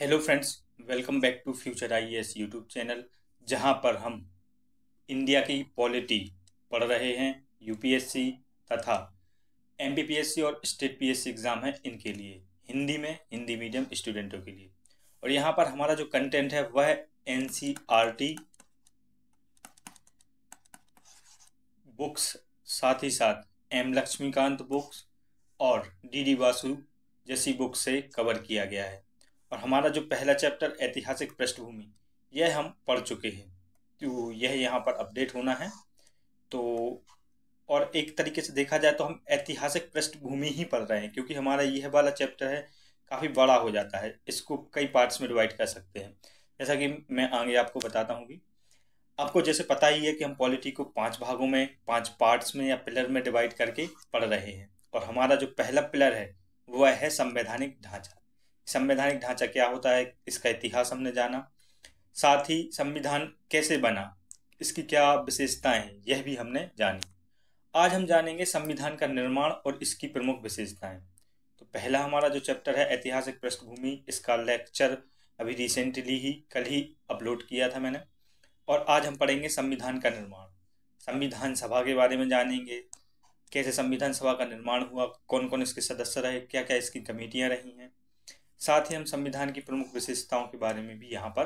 hello friends welcome back to future I S YouTube channel जहां पर हम India की पॉलिटी पढ़ रहे हैं यूपीएससी तथा एमबीपीएससी और स्टेट पीएससी एग्ज़ाम है इनके लिए हिंदी में हिंदी मीडियम स्टूडेंटों के लिए और यहां पर हमारा जो कंटेंट है वह एन बुक्स e साथ ही साथ एम लक्ष्मीकांत बुक्स और डी डी वासु जैसी बुक से कवर किया गया है और हमारा जो पहला चैप्टर ऐतिहासिक पृष्ठभूमि यह हम पढ़ चुके हैं तो यह यहाँ पर अपडेट होना है तो और एक तरीके से देखा जाए तो हम ऐतिहासिक पृष्ठभूमि ही पढ़ रहे हैं क्योंकि हमारा यह वाला चैप्टर है काफ़ी बड़ा हो जाता है इसको कई पार्ट्स में डिवाइड कर सकते हैं जैसा कि मैं आगे आपको बताता हूँ कि आपको जैसे पता ही है कि हम पॉलिटी को पांच भागों में पांच पार्ट्स में या पिलर में डिवाइड करके पढ़ रहे हैं और हमारा जो पहला पिलर है वह है संवैधानिक ढांचा संवैधानिक ढांचा क्या होता है इसका इतिहास हमने जाना साथ ही संविधान कैसे बना इसकी क्या विशेषताएं हैं यह भी हमने जानी आज हम जानेंगे संविधान का निर्माण और इसकी प्रमुख विशेषताएं तो पहला हमारा जो चैप्टर है ऐतिहासिक पृष्ठभूमि इसका लेक्चर अभी रिसेंटली ही कल ही अपलोड किया था मैंने और आज हम पढ़ेंगे संविधान का निर्माण संविधान सभा के बारे में जानेंगे कैसे संविधान सभा का निर्माण हुआ कौन कौन इसके सदस्य रहे क्या क्या इसकी कमेटियाँ रही हैं साथ ही हम संविधान की प्रमुख विशेषताओं के बारे में भी यहाँ पर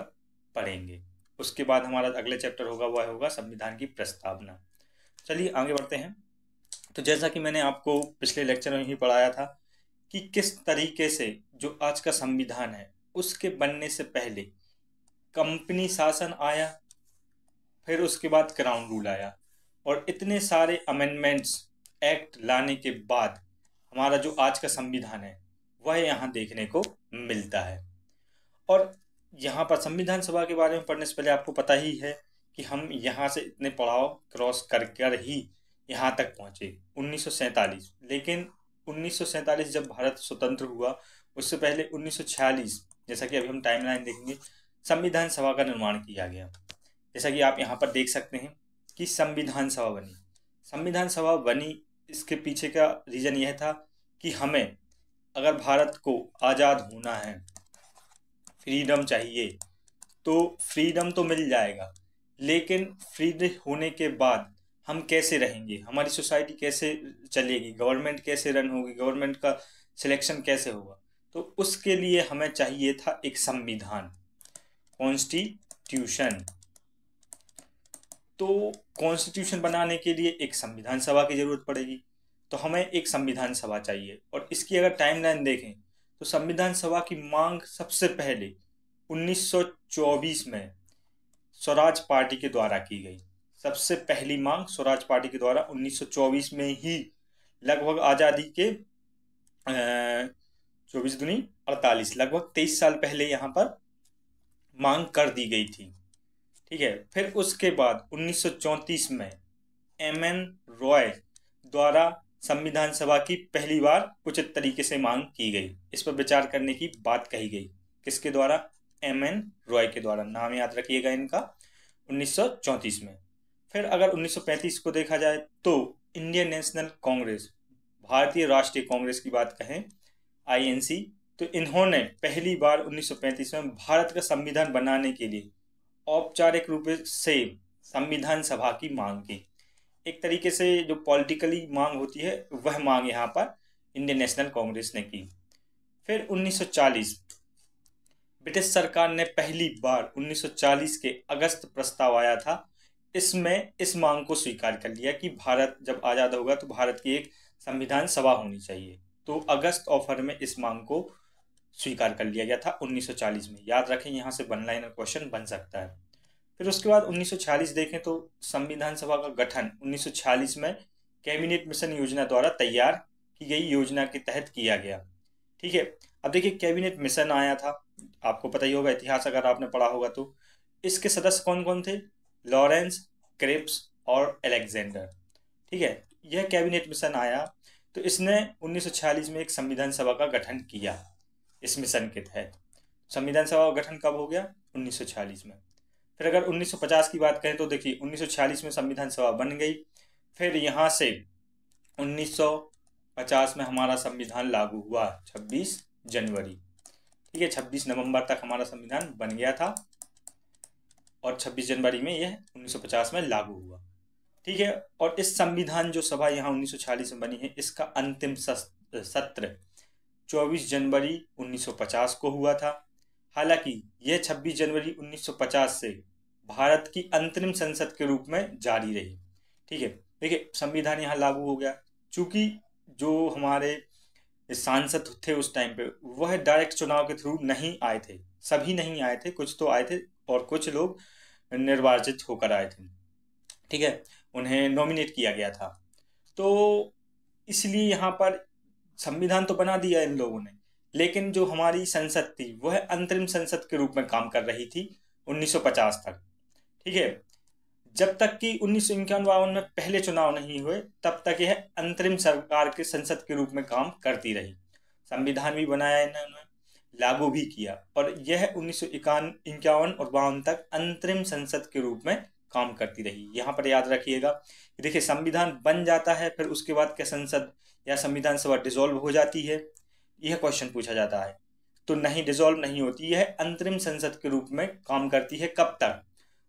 पढ़ेंगे उसके बाद हमारा अगला चैप्टर होगा वह होगा संविधान की प्रस्तावना चलिए आगे बढ़ते हैं तो जैसा कि मैंने आपको पिछले लेक्चर में ही पढ़ाया था कि किस तरीके से जो आज का संविधान है उसके बनने से पहले कंपनी शासन आया फिर उसके बाद क्राउन रूल आया और इतने सारे अमेंडमेंट्स एक्ट लाने के बाद हमारा जो आज का संविधान है वह यहाँ देखने को मिलता है और यहाँ पर संविधान सभा के बारे में पढ़ने से पहले आपको पता ही है कि हम यहाँ से इतने पड़ाव क्रॉस कर कर ही यहाँ तक पहुँचे उन्नीस लेकिन उन्नीस जब भारत स्वतंत्र हुआ उससे पहले 1946 जैसा कि अभी हम टाइमलाइन देखेंगे संविधान सभा का निर्माण किया गया जैसा कि आप यहाँ पर देख सकते हैं कि संविधान सभा बनी संविधान सभा बनी इसके पीछे का रीज़न यह था कि हमें अगर भारत को आज़ाद होना है फ्रीडम चाहिए तो फ्रीडम तो मिल जाएगा लेकिन फ्री होने के बाद हम कैसे रहेंगे हमारी सोसाइटी कैसे चलेगी गवर्नमेंट कैसे रन होगी गवर्नमेंट का सिलेक्शन कैसे होगा तो उसके लिए हमें चाहिए था एक संविधान कॉन्स्टिट्यूशन तो कॉन्स्टिट्यूशन बनाने के लिए एक संविधान सभा की ज़रूरत पड़ेगी तो हमें एक संविधान सभा चाहिए और इसकी अगर टाइमलाइन देखें तो संविधान सभा की मांग सबसे पहले 1924 में स्वराज पार्टी के द्वारा की गई सबसे पहली मांग स्वराज पार्टी के द्वारा 1924 में ही लगभग आज़ादी के चौबीस दुनी अड़तालीस लगभग तेईस साल पहले यहाँ पर मांग कर दी गई थी ठीक है फिर उसके बाद 1934 में एम एन रॉय द्वारा संविधान सभा की पहली बार उचित तरीके से मांग की गई इस पर विचार करने की बात कही गई किसके द्वारा एम एन रॉय के द्वारा नाम याद रखिएगा इनका 1934 में फिर अगर 1935 को देखा जाए तो इंडियन नेशनल कांग्रेस भारतीय राष्ट्रीय कांग्रेस की बात कहें आईएनसी तो इन्होंने पहली बार 1935 में भारत का संविधान बनाने के लिए औपचारिक रूप से संविधान सभा की मांग की एक तरीके से जो पॉलिटिकली मांग होती है वह मांग यहाँ पर इंडियन नेशनल कांग्रेस ने की फिर 1940 ब्रिटिश सरकार ने पहली बार 1940 के अगस्त प्रस्ताव आया था इसमें इस मांग को स्वीकार कर लिया कि भारत जब आज़ाद होगा तो भारत की एक संविधान सभा होनी चाहिए तो अगस्त ऑफर में इस मांग को स्वीकार कर लिया गया था 1940 में याद रखें यहाँ से वन लाइनर क्वेश्चन बन सकता है फिर उसके बाद 1946 देखें तो संविधान सभा का गठन 1946 में कैबिनेट मिशन योजना द्वारा तैयार की गई योजना के तहत किया गया ठीक है अब देखिए कैबिनेट मिशन आया था आपको पता ही होगा इतिहास अगर आपने पढ़ा होगा तो इसके सदस्य कौन कौन थे लॉरेंस क्रिप्स और एलेक्जेंडर ठीक है यह कैबिनेट मिशन आया तो इसने 1946 में एक संविधान सभा का गठन किया इस मिशन के तहत संविधान सभा का गठन कब हो गया 1946 में फिर अगर 1950 की बात करें तो देखिए 1946 में संविधान सभा बन गई फिर यहाँ से 1950 में हमारा संविधान लागू हुआ 26 जनवरी ठीक है 26 नवंबर तक हमारा संविधान बन गया था और 26 जनवरी में यह 1950 में लागू हुआ ठीक है और इस संविधान जो सभा यहाँ 1946 में बनी है इसका अंतिम सत्र 24 जनवरी 1950 को हुआ था हालांकि यह 26 जनवरी 1950 से भारत की अंतरिम संसद के रूप में जारी रही ठीक है देखिए संविधान यहाँ लागू हो गया चूंकि जो हमारे सांसद थे उस टाइम पे वह डायरेक्ट चुनाव के थ्रू नहीं आए थे सभी नहीं आए थे कुछ तो आए थे और कुछ लोग निर्वाचित होकर आए थे ठीक है उन्हें नॉमिनेट किया गया था तो इसलिए यहाँ पर संविधान तो बना दिया इन लोगों ने लेकिन जो हमारी संसद थी वह अंतरिम संसद के रूप में काम कर रही थी 1950 तक ठीक है जब तक कि उन्नीस में पहले चुनाव नहीं हुए तब तक यह अंतरिम सरकार के संसद के रूप में काम करती रही संविधान भी बनाया इन्होंने लागू भी किया और यह उन्नीस इक्यावन और बावन तक अंतरिम संसद के रूप में काम करती रही यहाँ पर याद रखिएगा देखिए संविधान बन जाता है फिर उसके बाद क्या संसद या संविधान सभा डिसॉल्व हो जाती है यह क्वेश्चन पूछा जाता है तो नहीं डिजोल्व नहीं होती यह अंतरिम संसद के रूप में काम करती है कब तक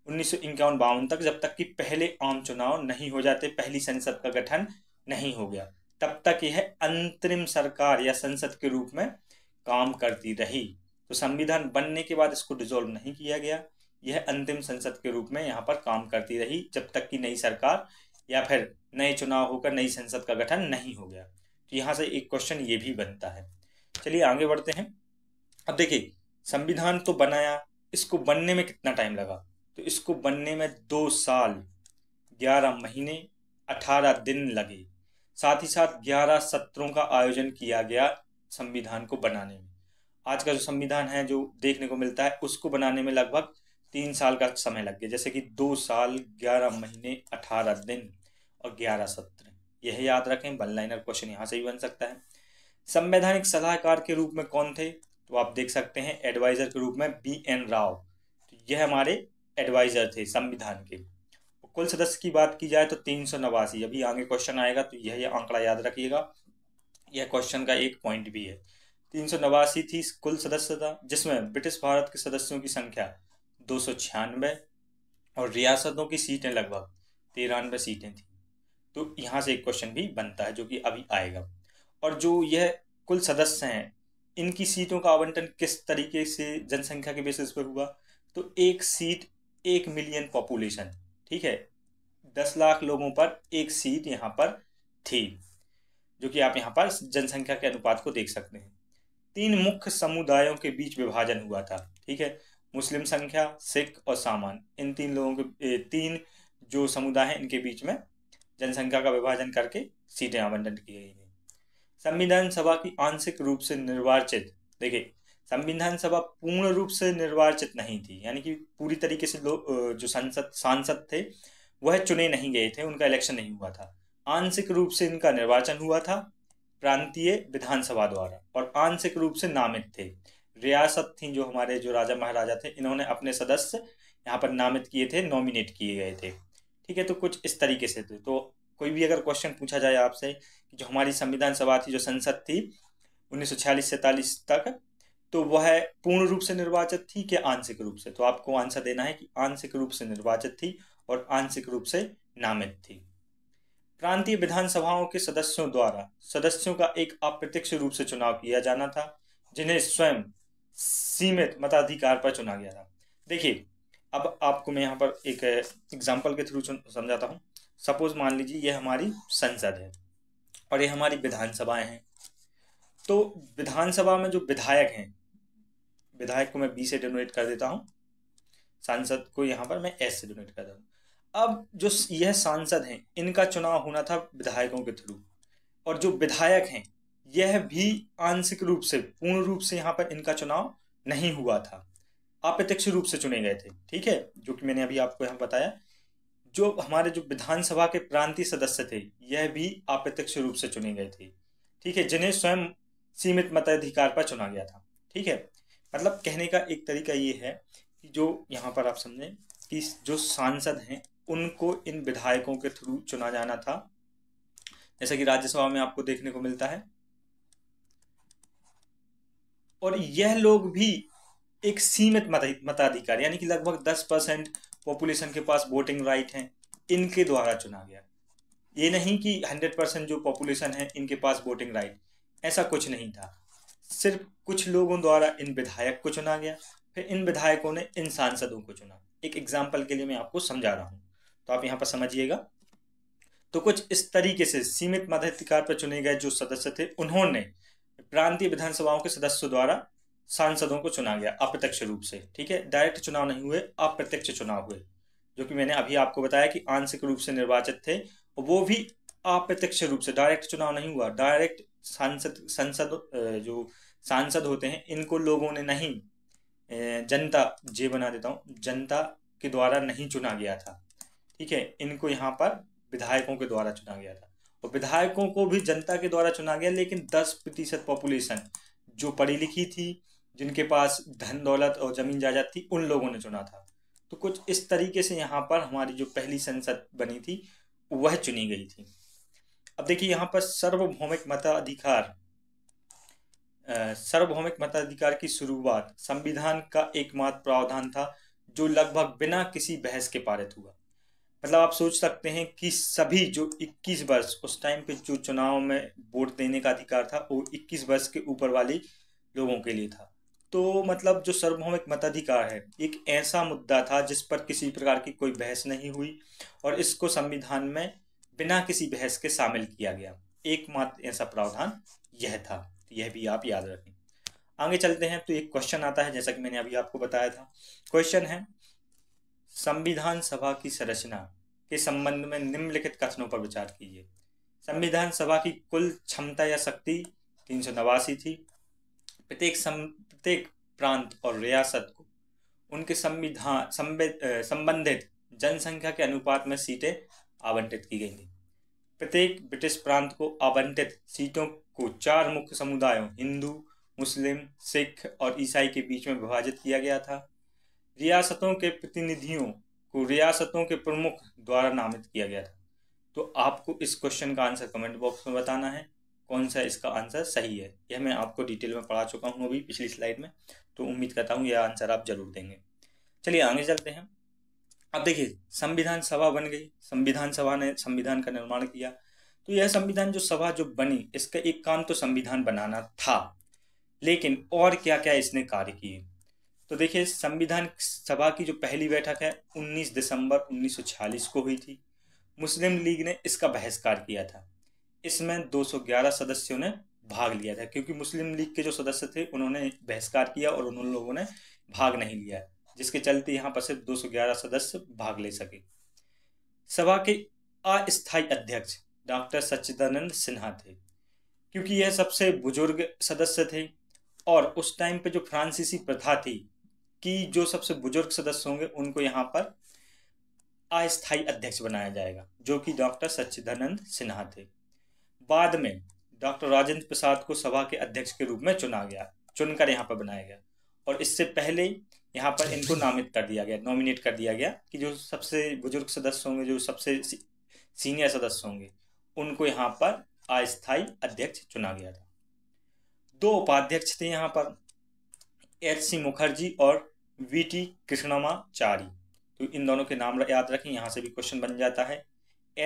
उन्नीस सौ इक्यावन बावन तक जब तक कि पहले आम चुनाव नहीं हो जाते पहली संसद का गठन नहीं हो गया तब तक यह अंतरिम सरकार या संसद के रूप में काम करती रही तो संविधान बनने के बाद इसको डिजोल्व नहीं किया गया यह अंतिम संसद के रूप में यहाँ पर काम करती रही जब तक कि नई सरकार या फिर नए चुनाव होकर नई संसद का गठन नहीं हो गया तो यहाँ से एक क्वेश्चन ये भी बनता है चलिए आगे बढ़ते हैं अब देखिए संविधान तो बनाया इसको बनने में कितना टाइम लगा तो इसको बनने में दो साल ग्यारह महीने अठारह दिन लगे साथ ही साथ ग्यारह सत्रों का आयोजन किया गया संविधान को बनाने में आज का जो संविधान है जो देखने को मिलता है उसको बनाने में लगभग तीन साल का समय लग गया जैसे कि दो साल ग्यारह महीने अठारह दिन और ग्यारह सत्र यह याद रखें वन लाइनर क्वेश्चन यहाँ से भी बन सकता है संवैधानिक सलाहकार के रूप में कौन थे तो आप देख सकते हैं एडवाइजर के रूप में बी एन राव तो यह हमारे एडवाइजर थे संविधान के कुल सदस्य की बात की जाए तो तीन सौ नवासी अभी आगे क्वेश्चन आएगा तो यह आंकड़ा याद रखिएगा यह क्वेश्चन का एक पॉइंट भी है तीन सौ नवासी थी कुल सदस्यता जिसमें ब्रिटिश भारत के सदस्यों की संख्या दो सौ छियानवे और रियासतों की सीटें लगभग तिरानवे सीटें थी तो यहाँ से एक क्वेश्चन भी बनता है जो कि अभी आएगा और जो यह कुल सदस्य हैं इनकी सीटों का आवंटन किस तरीके से जनसंख्या के बेसिस पर हुआ तो एक सीट एक मिलियन पॉपुलेशन ठीक है दस लाख लोगों पर एक सीट यहाँ पर थी जो कि आप यहाँ पर जनसंख्या के अनुपात को देख सकते हैं तीन मुख्य समुदायों के बीच विभाजन हुआ था ठीक है मुस्लिम संख्या सिख और सामान इन तीन लोगों के तीन जो समुदाय हैं इनके बीच में जनसंख्या का विभाजन करके सीटें आवंटन की गई हैं संविधान सभा की आंशिक रूप से निर्वाचित देखिए संविधान सभा पूर्ण रूप से निर्वाचित नहीं थी यानी कि पूरी तरीके से लोग जो संसद सांसद थे वह चुने नहीं गए थे उनका इलेक्शन नहीं हुआ था आंशिक रूप से इनका निर्वाचन हुआ था प्रांतीय विधानसभा द्वारा और आंशिक रूप से नामित थे रियासत थी जो हमारे जो राजा महाराजा थे इन्होंने अपने सदस्य यहाँ पर नामित किए थे नॉमिनेट किए गए थे ठीक है तो कुछ इस तरीके से थे तो कोई भी अगर क्वेश्चन पूछा जाए आपसे कि जो हमारी संविधान सभा थी जो संसद थी उन्नीस सौ छियालीस तक तो वह पूर्ण रूप से निर्वाचित थी कि आंशिक रूप से तो आपको आंसर देना है कि आंशिक रूप से निर्वाचित थी और आंशिक रूप से नामित थी प्रांतीय विधानसभाओं के सदस्यों द्वारा सदस्यों का एक अप्रत्यक्ष रूप से चुनाव किया जाना था जिन्हें स्वयं सीमित मताधिकार पर चुना गया था देखिए अब आपको मैं यहाँ पर एक एग्जाम्पल के थ्रू समझाता हूँ सपोज मान लीजिए ये हमारी संसद है और ये हमारी विधानसभाएं हैं तो विधानसभा में जो विधायक हैं विधायक को मैं बी से डोनेट कर देता हूँ सांसद को यहाँ पर मैं एस से डोनेट कर देता हूँ अब जो यह सांसद हैं इनका चुनाव होना था विधायकों के थ्रू और जो विधायक हैं यह भी आंशिक रूप से पूर्ण रूप से यहाँ पर इनका चुनाव नहीं हुआ था अप्रत्यक्ष रूप से चुने गए थे ठीक है जो कि मैंने अभी आपको यहाँ बताया जो हमारे जो विधानसभा के प्रांतीय सदस्य थे यह भी अप्रत्यक्ष रूप से चुने गए थे ठीक है जिन्हें स्वयं सीमित मताधिकार पर चुना गया था ठीक है मतलब कहने का एक तरीका ये है कि जो यहाँ पर आप समझें कि जो सांसद हैं उनको इन विधायकों के थ्रू चुना जाना था जैसा कि राज्यसभा में आपको देखने को मिलता है और यह लोग भी एक सीमित मताधिकार यानी कि लगभग दस परसेंट पॉपुलेशन के पास वोटिंग राइट है इनके द्वारा चुना गया ये नहीं कि हंड्रेड परसेंट जो पॉपुलेशन है इनके पास वोटिंग राइट ऐसा कुछ नहीं था सिर्फ कुछ लोगों द्वारा इन विधायक को चुना गया फिर इन विधायकों ने इन सांसदों को चुना एक एग्जाम्पल के लिए मैं आपको समझा रहा हूँ तो आप यहाँ पर समझिएगा तो कुछ इस तरीके से सीमित मताधिकार पर चुने गए जो सदस्य थे उन्होंने प्रांतीय विधानसभाओं के सदस्यों द्वारा सांसदों को चुना गया अप्रत्यक्ष रूप से ठीक है डायरेक्ट चुनाव नहीं हुए अप्रत्यक्ष चुनाव हुए जो कि मैंने अभी आपको बताया कि आंशिक रूप से निर्वाचित थे और वो भी अप्रत्यक्ष रूप से डायरेक्ट चुनाव नहीं हुआ डायरेक्ट सांसद संसद जो सांसद होते हैं इनको लोगों ने नहीं जनता जे बना देता हूँ जनता के द्वारा नहीं चुना गया था ठीक है इनको यहाँ पर विधायकों के द्वारा चुना गया था और विधायकों को भी जनता के द्वारा चुना गया लेकिन दस प्रतिशत पॉपुलेशन जो पढ़ी लिखी थी जिनके पास धन दौलत और ज़मीन जायदाद थी उन लोगों ने चुना था तो कुछ इस तरीके से यहाँ पर हमारी जो पहली संसद बनी थी वह चुनी गई थी अब देखिए यहाँ पर सार्वभौमिक मताधिकार सार्वभौमिक मताधिकार की शुरुआत संविधान का एकमात्र प्रावधान था जो लगभग बिना किसी बहस के पारित हुआ मतलब आप सोच सकते हैं कि सभी जो 21 वर्ष उस टाइम पे जो चुनाव में वोट देने का अधिकार था वो 21 वर्ष के ऊपर वाले लोगों के लिए था तो मतलब जो सार्वभौमिक मताधिकार है एक ऐसा मुद्दा था जिस पर किसी प्रकार की कोई बहस नहीं हुई और इसको संविधान में बिना किसी बहस के शामिल किया गया एकमात्र ऐसा प्रावधान यह था यह भी आप याद रखें आगे चलते हैं तो एक क्वेश्चन आता है जैसा कि मैंने अभी आपको बताया था क्वेश्चन है संविधान सभा की संरचना के संबंध में निम्नलिखित कथनों पर विचार कीजिए संविधान सभा की कुल क्षमता या शक्ति तीन थी प्रत्येक सम प्रत्येक प्रांत और रियासत को उनके संविधान संबंधित जनसंख्या के अनुपात में सीटें आवंटित की गई थी प्रत्येक ब्रिटिश प्रांत को आवंटित सीटों को चार मुख्य समुदायों हिंदू मुस्लिम सिख और ईसाई के बीच में विभाजित किया गया था रियासतों के प्रतिनिधियों को रियासतों के प्रमुख द्वारा नामित किया गया था तो आपको इस क्वेश्चन का आंसर कमेंट बॉक्स में बताना है कौन सा इसका आंसर सही है यह मैं आपको डिटेल में पढ़ा चुका हूँ अभी पिछली स्लाइड में तो उम्मीद करता हूँ यह आंसर आप जरूर देंगे चलिए आगे चलते हैं अब देखिए संविधान सभा बन गई संविधान सभा ने संविधान का निर्माण किया तो यह संविधान जो सभा जो बनी इसका एक काम तो संविधान बनाना था लेकिन और क्या क्या इसने कार्य किए तो देखिए संविधान सभा की जो पहली बैठक है 19 दिसंबर 1946 को हुई थी मुस्लिम लीग ने इसका बहिष्कार किया था इसमें 211 सदस्यों ने भाग लिया था क्योंकि मुस्लिम लीग के जो सदस्य थे उन्होंने बहिष्कार किया और उन लोगों ने भाग नहीं लिया जिसके चलते यहाँ पर सिर्फ 211 सदस्य भाग ले सके सभा के अस्थायी अध्यक्ष डॉक्टर सच्चिदानंद सिन्हा थे क्योंकि यह सबसे बुजुर्ग सदस्य थे और उस टाइम पे जो फ्रांसीसी प्रथा थी कि जो सबसे बुजुर्ग सदस्य होंगे उनको यहाँ पर अस्थायी अध्यक्ष बनाया जाएगा जो कि डॉक्टर सच्चिदानंद सिन्हा थे बाद में डॉक्टर राजेंद्र प्रसाद को सभा के अध्यक्ष के रूप में चुना गया चुनकर यहाँ पर बनाया गया और इससे पहले यहाँ पर इनको नामित कर दिया गया नॉमिनेट कर दिया गया कि जो सबसे बुजुर्ग सदस्य होंगे जो सबसे सीनियर सदस्य होंगे उनको यहाँ पर अस्थायी अध्यक्ष चुना गया था दो उपाध्यक्ष थे यहाँ पर एच सी मुखर्जी और वी टी कृष्णमाचारी तो इन दोनों के नाम याद रखें यहाँ से भी क्वेश्चन बन जाता है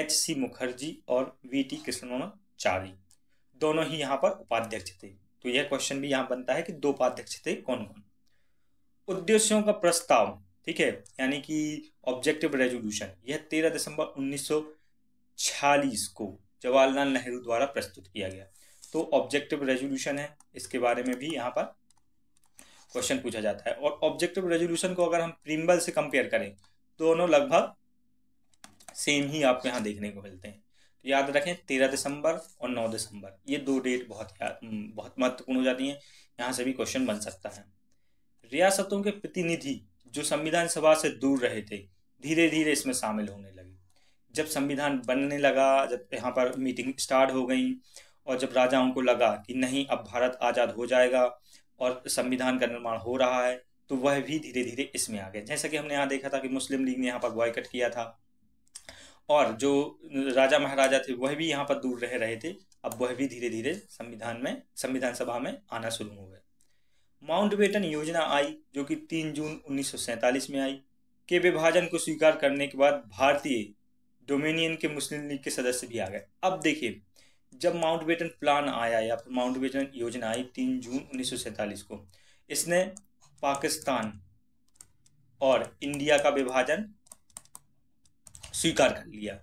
एच सी मुखर्जी और वी टी कृष्णमा चारी दोनों ही यहाँ पर उपाध्यक्ष थे तो यह क्वेश्चन भी यहाँ बनता है कि दो उपाध्यक्ष थे कौन कौन उद्देश्यों का प्रस्ताव ठीक है यानी कि ऑब्जेक्टिव रेजोल्यूशन यह तेरह दिसंबर उन्नीस को जवाहरलाल नेहरू द्वारा प्रस्तुत किया गया तो ऑब्जेक्टिव रेजोल्यूशन है इसके बारे में भी यहाँ पर क्वेश्चन पूछा जाता है और ऑब्जेक्टिव रेजोल्यूशन को अगर हम प्रिम्बल से कंपेयर करें दोनों लगभग सेम ही आपको यहाँ देखने को मिलते हैं याद रखें तेरह दिसंबर और नौ दिसंबर ये दो डेट बहुत बहुत महत्वपूर्ण हो जाती हैं यहाँ से भी क्वेश्चन बन सकता है रियासतों के प्रतिनिधि जो संविधान सभा से दूर रहे थे धीरे धीरे इसमें शामिल होने लगे जब संविधान बनने लगा जब यहाँ पर मीटिंग स्टार्ट हो गई और जब राजाओं को लगा कि नहीं अब भारत आज़ाद हो जाएगा और संविधान का निर्माण हो रहा है तो वह भी धीरे धीरे इसमें आ गए जैसा कि हमने यहाँ देखा था कि मुस्लिम लीग ने यहाँ पर बॉयकट किया था और जो राजा महाराजा थे वह भी यहाँ पर दूर रह रहे थे अब वह भी धीरे धीरे संविधान में संविधान सभा में आना शुरू हो गए माउंट बेटन योजना आई जो कि 3 जून उन्नीस में आई के विभाजन को स्वीकार करने के बाद भारतीय डोमिनियन के मुस्लिम लीग के सदस्य भी आ गए अब देखिए जब माउंट बेटन प्लान आया या फिर माउंट बेटन योजना आई तीन जून उन्नीस को इसने पाकिस्तान और इंडिया का विभाजन स्वीकार कर लिया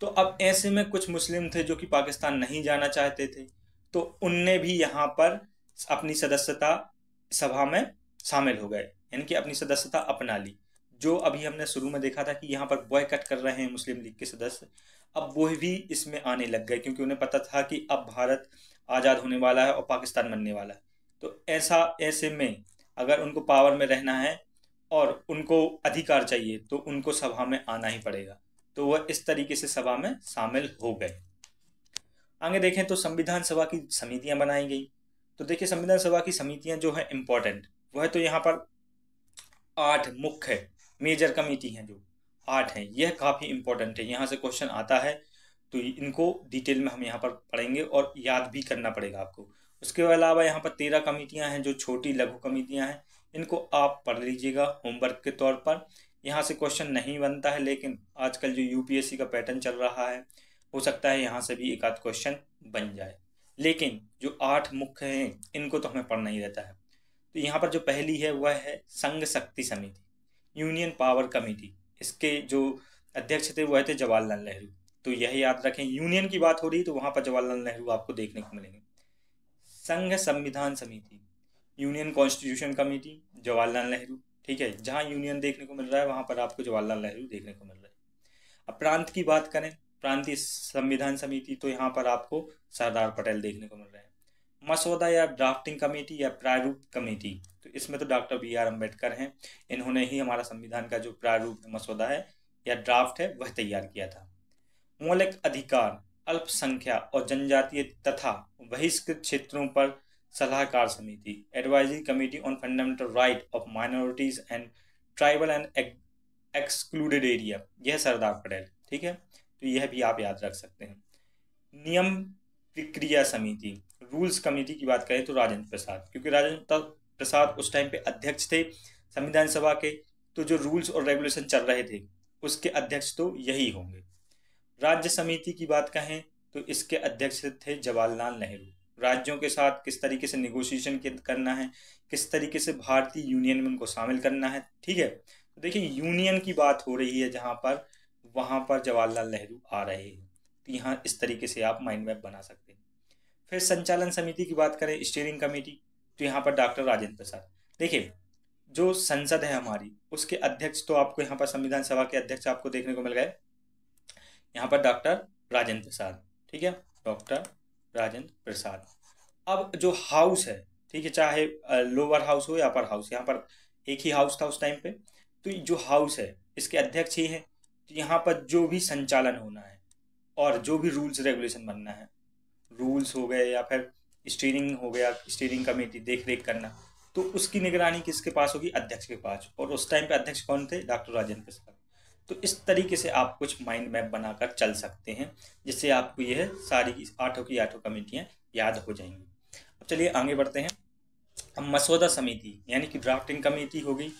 तो अब ऐसे में कुछ मुस्लिम थे जो कि पाकिस्तान नहीं जाना चाहते थे तो उनने भी यहाँ पर अपनी सदस्यता सभा में शामिल हो गए यानी कि अपनी सदस्यता अपना ली जो अभी हमने शुरू में देखा था कि यहाँ पर बॉयकट कर रहे हैं मुस्लिम लीग के सदस्य अब वो भी इसमें आने लग गए क्योंकि उन्हें पता था कि अब भारत आज़ाद होने वाला है और पाकिस्तान बनने वाला है तो ऐसा ऐसे में अगर उनको पावर में रहना है और उनको अधिकार चाहिए तो उनको सभा में आना ही पड़ेगा तो वह इस तरीके से सभा में शामिल हो गए आगे देखें तो संविधान सभा की समितियां बनाई गई तो देखिए संविधान सभा की समितियां जो है इंपॉर्टेंट वह तो यहाँ पर आठ मुख्य मेजर कमेटी हैं जो आठ हैं यह काफ़ी इंपॉर्टेंट है यहाँ से क्वेश्चन आता है तो इनको डिटेल में हम यहाँ पर पढ़ेंगे और याद भी करना पड़ेगा आपको उसके अलावा यहाँ पर तेरह कमेटियाँ हैं जो छोटी लघु कमेटियाँ हैं इनको आप पढ़ लीजिएगा होमवर्क के तौर पर यहाँ से क्वेश्चन नहीं बनता है लेकिन आजकल जो यूपीएससी का पैटर्न चल रहा है हो सकता है यहाँ से भी एक आध क्वेश्चन बन जाए लेकिन जो आठ मुख्य हैं इनको तो हमें पढ़ना ही रहता है तो यहाँ पर जो पहली है वह है संघ शक्ति समिति यूनियन पावर कमेटी इसके जो अध्यक्ष थे वह थे जवाहरलाल नेहरू तो यह याद रखें यूनियन की बात हो रही तो वहाँ पर जवाहरलाल नेहरू आपको देखने को मिलेंगे संघ संविधान समिति union constitution committee Jawaharlal Nehru ठीक है जहाँ यूनियन देखने को मिल रहा है वहाँ पर आपको जवाहरलाल नेहरू देखने को मिल रहा है अब प्रांत की बात करें प्रांतीय संविधान समिति तो यहाँ पर आपको सरदार पटेल देखने को मिल रहे हैं मसौदा या ड्राफ्टिंग कमेटी या प्रारूप कमेटी तो इसमें तो डॉक्टर बी आर अम्बेडकर हैं इन्होंने ही हमारा संविधान का जो प्रारूप मसौदा है या ड्राफ्ट है वह तैयार किया था मौलिक अधिकार अल्पसंख्या और जनजातीय तथा बहिष्कृत क्षेत्रों पर सलाहकार समिति advisory committee on fundamental right of minorities and tribal and excluded area यह सरदार पटेल ठीक है तो यह भी आप याद रख सकते हैं नियम प्रक्रिया समिति रूल्स कमेटी की बात करें तो राजेंद्र प्रसाद क्योंकि राजेंद्र प्रसाद उस टाइम पे अध्यक्ष थे संविधान सभा के तो जो रूल्स और रेगुलेशन चल रहे थे उसके अध्यक्ष तो यही होंगे राज्य समिति की बात कहें तो इसके अध्यक्ष थे जवाहरलाल नेहरू राज्यों के साथ किस तरीके से निगोशिएशन करना है किस तरीके से भारतीय यूनियन में उनको शामिल करना है ठीक है तो देखिए यूनियन की बात हो रही है जहाँ पर वहाँ पर जवाहरलाल नेहरू आ रहे हैं तो यहाँ इस तरीके से आप माइंड मैप बना सकते हैं फिर संचालन समिति की बात करें स्टीयरिंग कमेटी तो यहाँ पर डॉक्टर राजेंद्र प्रसाद देखिए जो संसद है हमारी उसके अध्यक्ष तो आपको यहाँ पर संविधान सभा के अध्यक्ष आपको देखने को मिल गए यहाँ पर डॉक्टर राजेंद्र प्रसाद ठीक है डॉक्टर राजेंद्र प्रसाद अब जो हाउस है ठीक है चाहे लोअर हाउस हो या अपर हाउस यहाँ पर एक ही हाउस था उस टाइम पे तो जो हाउस है इसके अध्यक्ष ही हैं तो यहाँ पर जो भी संचालन होना है और जो भी रूल्स रेगुलेशन बनना है रूल्स हो गए या फिर स्टीयरिंग हो गया स्टीयरिंग कमेटी देख रेख करना तो उसकी निगरानी किसके पास होगी अध्यक्ष के पास और उस टाइम पे अध्यक्ष कौन थे डॉक्टर राजेंद्र प्रसाद तो इस तरीके से आप कुछ माइंड मैप बनाकर चल सकते हैं जिससे आपको यह सारी आठों की आठों कमेटियाँ याद हो जाएंगी अब चलिए आगे बढ़ते हैं अब मसौदा समिति यानी कि ड्राफ्टिंग कमेटी हो गई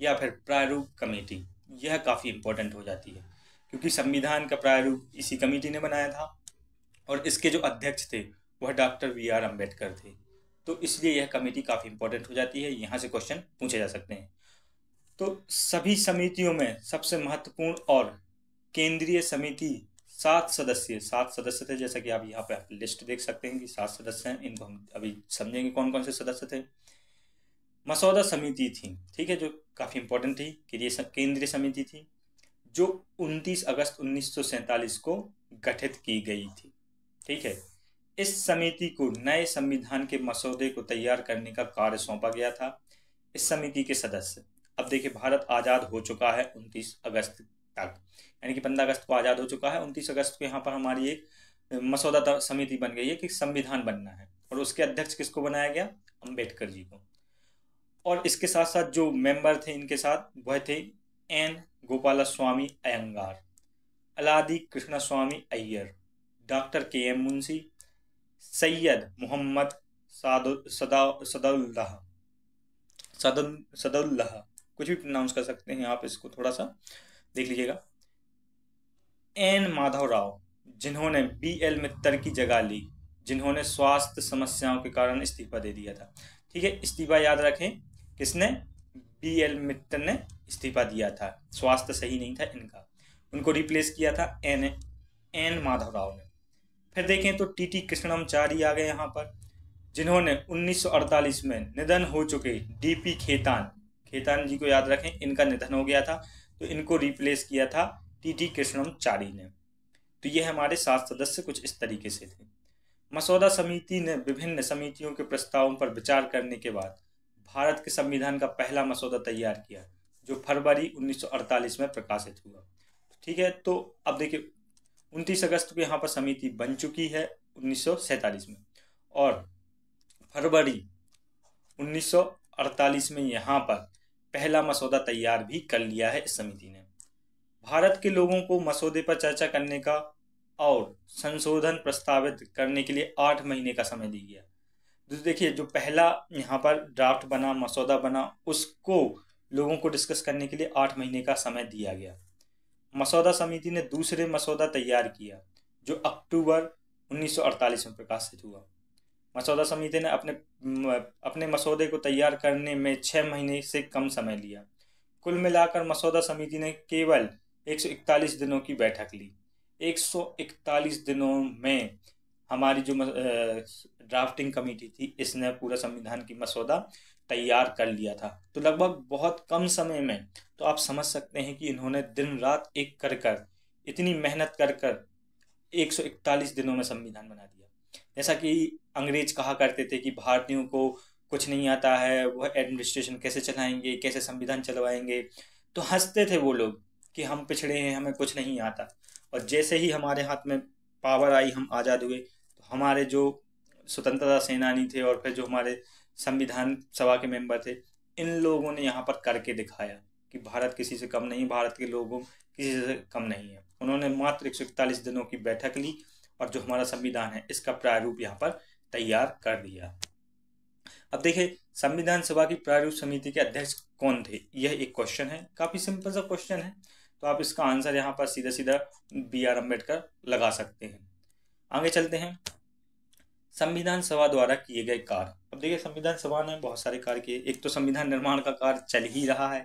या फिर प्रारूप कमेटी यह काफ़ी इम्पोर्टेंट हो जाती है क्योंकि संविधान का प्रारूप इसी कमेटी ने बनाया था और इसके जो अध्यक्ष थे वह डॉक्टर वी आर अम्बेडकर थे तो इसलिए यह कमेटी काफ़ी इंपॉर्टेंट हो जाती है यहाँ से क्वेश्चन पूछे जा सकते हैं तो सभी समितियों में सबसे महत्वपूर्ण और केंद्रीय समिति सात सदस्य सात सदस्य थे जैसा कि आप यहाँ पे आप लिस्ट देख सकते हैं कि सात सदस्य हैं इनको हम अभी समझेंगे कौन कौन से सदस्य थे मसौदा समिति थी ठीक है जो काफ़ी इंपॉर्टेंट थी केंद्रीय समिति थी जो 29 अगस्त 1947 को गठित की गई थी ठीक है इस समिति को नए संविधान के मसौदे को तैयार करने का कार्य सौंपा गया था इस समिति के सदस्य अब देखिए भारत आज़ाद हो चुका है उनतीस अगस्त तक यानी कि पंद्रह अगस्त को आज़ाद हो चुका है उनतीस अगस्त को यहाँ पर हमारी एक मसौदा समिति बन गई है कि संविधान बनना है और उसके अध्यक्ष किसको बनाया गया अम्बेडकर जी को और इसके साथ साथ जो मेंबर थे इनके साथ वह थे N Gopalaswami Ayyangar Alladi Krishnaswami Iyer doctor K M Munshi Syed Mohammad Saadulla Saadulla कुछ भी प्रनाउंस कर सकते हैं आप इसको थोड़ा सा देख लीजिएगा एन माधव राव जिन्होंने बी एल मित्तर की जगह ली जिन्होंने स्वास्थ्य समस्याओं के कारण इस्तीफा दे दिया था ठीक है इस्तीफा याद रखें किसने बी एल मित्तर ने इस्तीफा दिया था स्वास्थ्य सही नहीं था इनका उनको रिप्लेस किया था एन एन माधव राव ने फिर देखें तो टी टी कृष्णमचारी आ गए यहाँ पर जिन्होंने 1948 में निधन हो चुके डीपी खेतान खेतान जी को याद रखें इनका निधन हो गया था तो इनको रिप्लेस किया था टी टी कृष्णमचारी ने तो ये हमारे सात सदस्य कुछ इस तरीके से थे मसौदा समिति ने विभिन्न समितियों के प्रस्तावों पर विचार करने के बाद भारत के संविधान का पहला मसौदा तैयार किया जो फरवरी 1948 में प्रकाशित हुआ ठीक है तो अब देखिए उनतीस अगस्त को यहाँ पर समिति बन चुकी है उन्नीस में और फरवरी 1948 में यहाँ पर पहला मसौदा तैयार भी कर लिया है इस समिति ने भारत के लोगों को मसौदे पर चर्चा करने का और संशोधन प्रस्तावित करने के लिए आठ महीने का समय दिया गया तो देखिए जो पहला यहाँ पर ड्राफ्ट बना मसौदा बना उसको लोगों को डिस्कस करने के लिए आठ महीने का समय दिया गया मसौदा समिति ने दूसरे मसौदा तैयार किया जो अक्टूबर 1948 में प्रकाशित हुआ मसौदा समिति ने अपने अपने मसौदे को तैयार करने में छः महीने से कम समय लिया कुल मिलाकर मसौदा समिति ने केवल 141 दिनों की बैठक ली 141 दिनों में हमारी जो ड्राफ्टिंग कमेटी थी इसने पूरा संविधान की मसौदा तैयार कर लिया था तो लगभग बहुत कम समय में तो आप समझ सकते हैं कि इन्होंने दिन रात एक कर कर इतनी मेहनत कर कर 141 दिनों में संविधान बना दिया जैसा कि अंग्रेज कहा करते थे कि भारतीयों को कुछ नहीं आता है वह एडमिनिस्ट्रेशन कैसे चलाएंगे कैसे संविधान चलवाएंगे तो हंसते थे वो लोग कि हम पिछड़े हैं हमें कुछ नहीं आता और जैसे ही हमारे हाथ में पावर आई हम आज़ाद हुए तो हमारे जो स्वतंत्रता सेनानी थे और फिर जो हमारे संविधान सभा के मेंबर थे इन लोगों ने यहाँ पर करके दिखाया कि भारत किसी से कम नहीं भारत के लोगों किसी से कम नहीं है उन्होंने मात्र एक दिनों की बैठक ली और जो हमारा संविधान है इसका प्रारूप यहाँ पर तैयार कर दिया अब देखिए संविधान सभा की प्रारूप समिति के अध्यक्ष कौन थे यह एक क्वेश्चन है काफी सिंपल सा क्वेश्चन है तो आप इसका आंसर यहाँ पर सीधा सीधा बी आर अम्बेडकर लगा सकते हैं आगे चलते हैं संविधान सभा द्वारा किए गए कार्य अब देखिए संविधान सभा ने बहुत सारे कार्य किए एक तो संविधान निर्माण का कार्य चल ही रहा है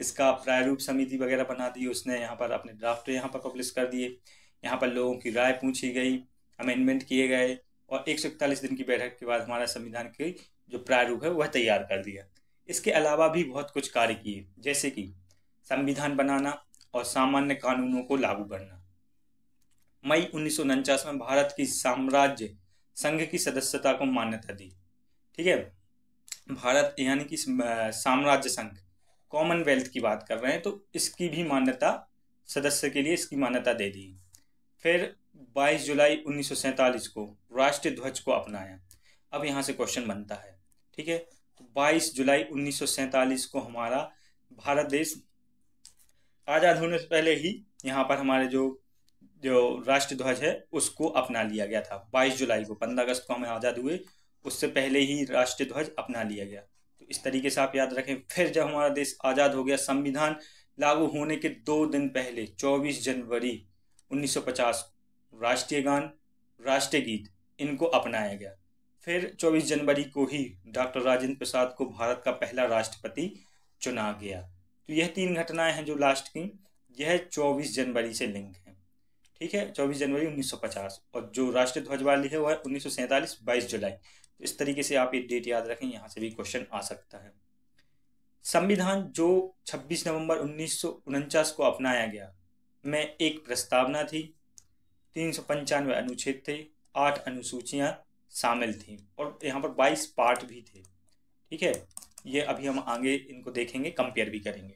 इसका प्रारूप समिति वगैरह बना दी उसने यहाँ पर अपने ड्राफ्ट यहाँ पर पब्लिश कर दिए यहाँ पर लोगों की राय पूछी गई अमेंडमेंट किए गए और एक दिन की बैठक के बाद हमारा संविधान की जो प्रारूप है वह तैयार कर दिया इसके अलावा भी बहुत कुछ कार्य किए जैसे कि संविधान बनाना और सामान्य कानूनों को लागू करना मई उन्नीस में भारत की साम्राज्य संघ की सदस्यता को मान्यता दी ठीक है भारत यानी कि साम्राज्य संघ कॉमनवेल्थ की बात कर रहे हैं तो इसकी भी मान्यता सदस्य के लिए इसकी मान्यता दे दी फिर 22 जुलाई उन्नीस को राष्ट्रीय ध्वज को अपनाया अब यहाँ से क्वेश्चन बनता है ठीक है तो 22 जुलाई उन्नीस को हमारा भारत देश आज़ाद होने से पहले ही यहाँ पर हमारे जो जो राष्ट्रीय ध्वज है उसको अपना लिया गया था 22 जुलाई को 15 अगस्त को हमें आज़ाद हुए उससे पहले ही राष्ट्रीय ध्वज अपना लिया गया तो इस तरीके से आप याद रखें फिर जब हमारा देश आज़ाद हो गया संविधान लागू होने के दो दिन पहले 24 जनवरी 1950 राष्ट्रीय गान राष्ट्रीय गीत इनको अपनाया गया फिर 24 जनवरी को ही डॉक्टर राजेंद्र प्रसाद को भारत का पहला राष्ट्रपति चुना गया तो यह तीन घटनाएं हैं जो लास्ट की यह 24 जनवरी से लिंक है ठीक है 24 जनवरी 1950 और जो राष्ट्रीय ध्वज वाली है वह उन्नीस सौ बाईस जुलाई तो इस तरीके से आप ये डेट याद रखें यहाँ से भी क्वेश्चन आ सकता है संविधान जो 26 नवंबर उन्नीस को अपनाया गया में एक प्रस्तावना थी तीन सौ पंचानवे अनुच्छेद थे आठ अनुसूचियाँ शामिल थीं और यहाँ पर बाईस पार्ट भी थे ठीक है ये अभी हम आगे इनको देखेंगे कंपेयर भी करेंगे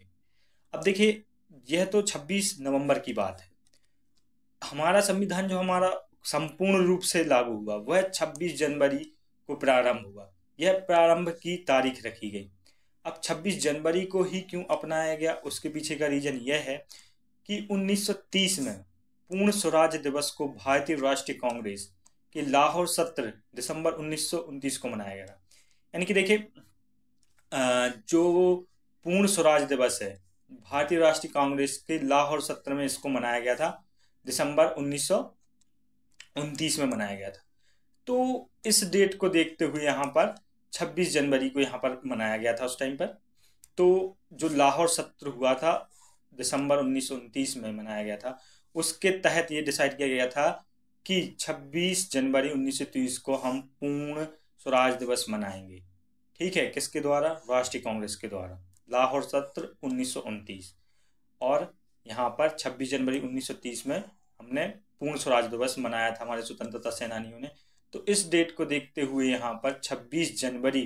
अब देखिए यह तो छब्बीस नवंबर की बात है हमारा संविधान जो हमारा संपूर्ण रूप से लागू हुआ वह छब्बीस जनवरी को प्रारंभ हुआ यह प्रारंभ की तारीख रखी गई अब 26 जनवरी को ही क्यों अपनाया गया उसके पीछे का रीज़न यह है कि 1930 में पूर्ण स्वराज दिवस को भारतीय राष्ट्रीय कांग्रेस के लाहौर सत्र दिसंबर उन्नीस को मनाया गया यानी कि देखिए जो पूर्ण स्वराज दिवस है भारतीय राष्ट्रीय कांग्रेस के लाहौर सत्र में इसको मनाया गया था दिसंबर उन्नीस में मनाया गया था तो इस डेट को देखते हुए यहाँ पर 26 जनवरी को यहाँ पर मनाया गया था उस टाइम पर तो जो लाहौर सत्र हुआ था दिसंबर उन्नीस में मनाया गया था उसके तहत ये डिसाइड किया गया था कि 26 जनवरी 1930 को हम पूर्ण स्वराज दिवस मनाएंगे ठीक है किसके द्वारा राष्ट्रीय कांग्रेस के द्वारा लाहौर सत्र उन्नीस और यहाँ पर 26 जनवरी 1930 में हमने पूर्ण स्वराज दिवस मनाया था हमारे स्वतंत्रता सेनानियों ने तो इस डेट को देखते हुए यहाँ पर 26 जनवरी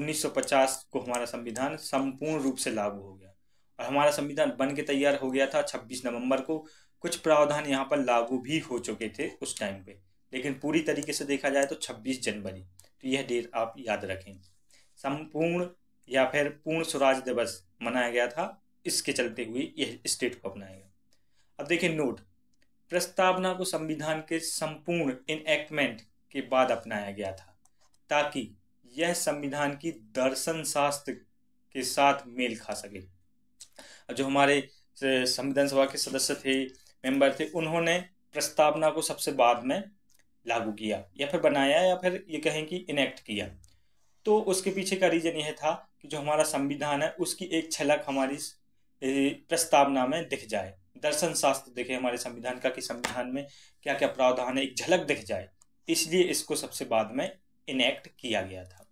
1950 को हमारा संविधान संपूर्ण रूप से लागू हो गया और हमारा संविधान बन के तैयार हो गया था 26 नवंबर को कुछ प्रावधान यहाँ पर लागू भी हो चुके थे उस टाइम पे लेकिन पूरी तरीके से देखा जाए तो 26 जनवरी तो यह डेट आप याद रखें संपूर्ण या फिर पूर्ण स्वराज दिवस मनाया गया था इसके चलते हुए यह स्टेट को अपनाया गया अब देखिए नोट प्रस्तावना को संविधान के संपूर्ण इनएक्टमेंट के बाद अपनाया गया था ताकि यह संविधान की दर्शन शास्त्र के साथ मेल खा सके जो हमारे संविधान सभा के सदस्य थे मेंबर थे उन्होंने प्रस्तावना को सबसे बाद में लागू किया या फिर बनाया या फिर ये कहें कि इनेक्ट किया तो उसके पीछे का रीज़न यह था कि जो हमारा संविधान है उसकी एक छलक हमारी प्रस्तावना में दिख जाए दर्शन शास्त्र दिखे हमारे संविधान का कि संविधान में क्या क्या प्रावधान है एक झलक दिख जाए इसलिए इसको सबसे बाद में इनेक्ट किया गया था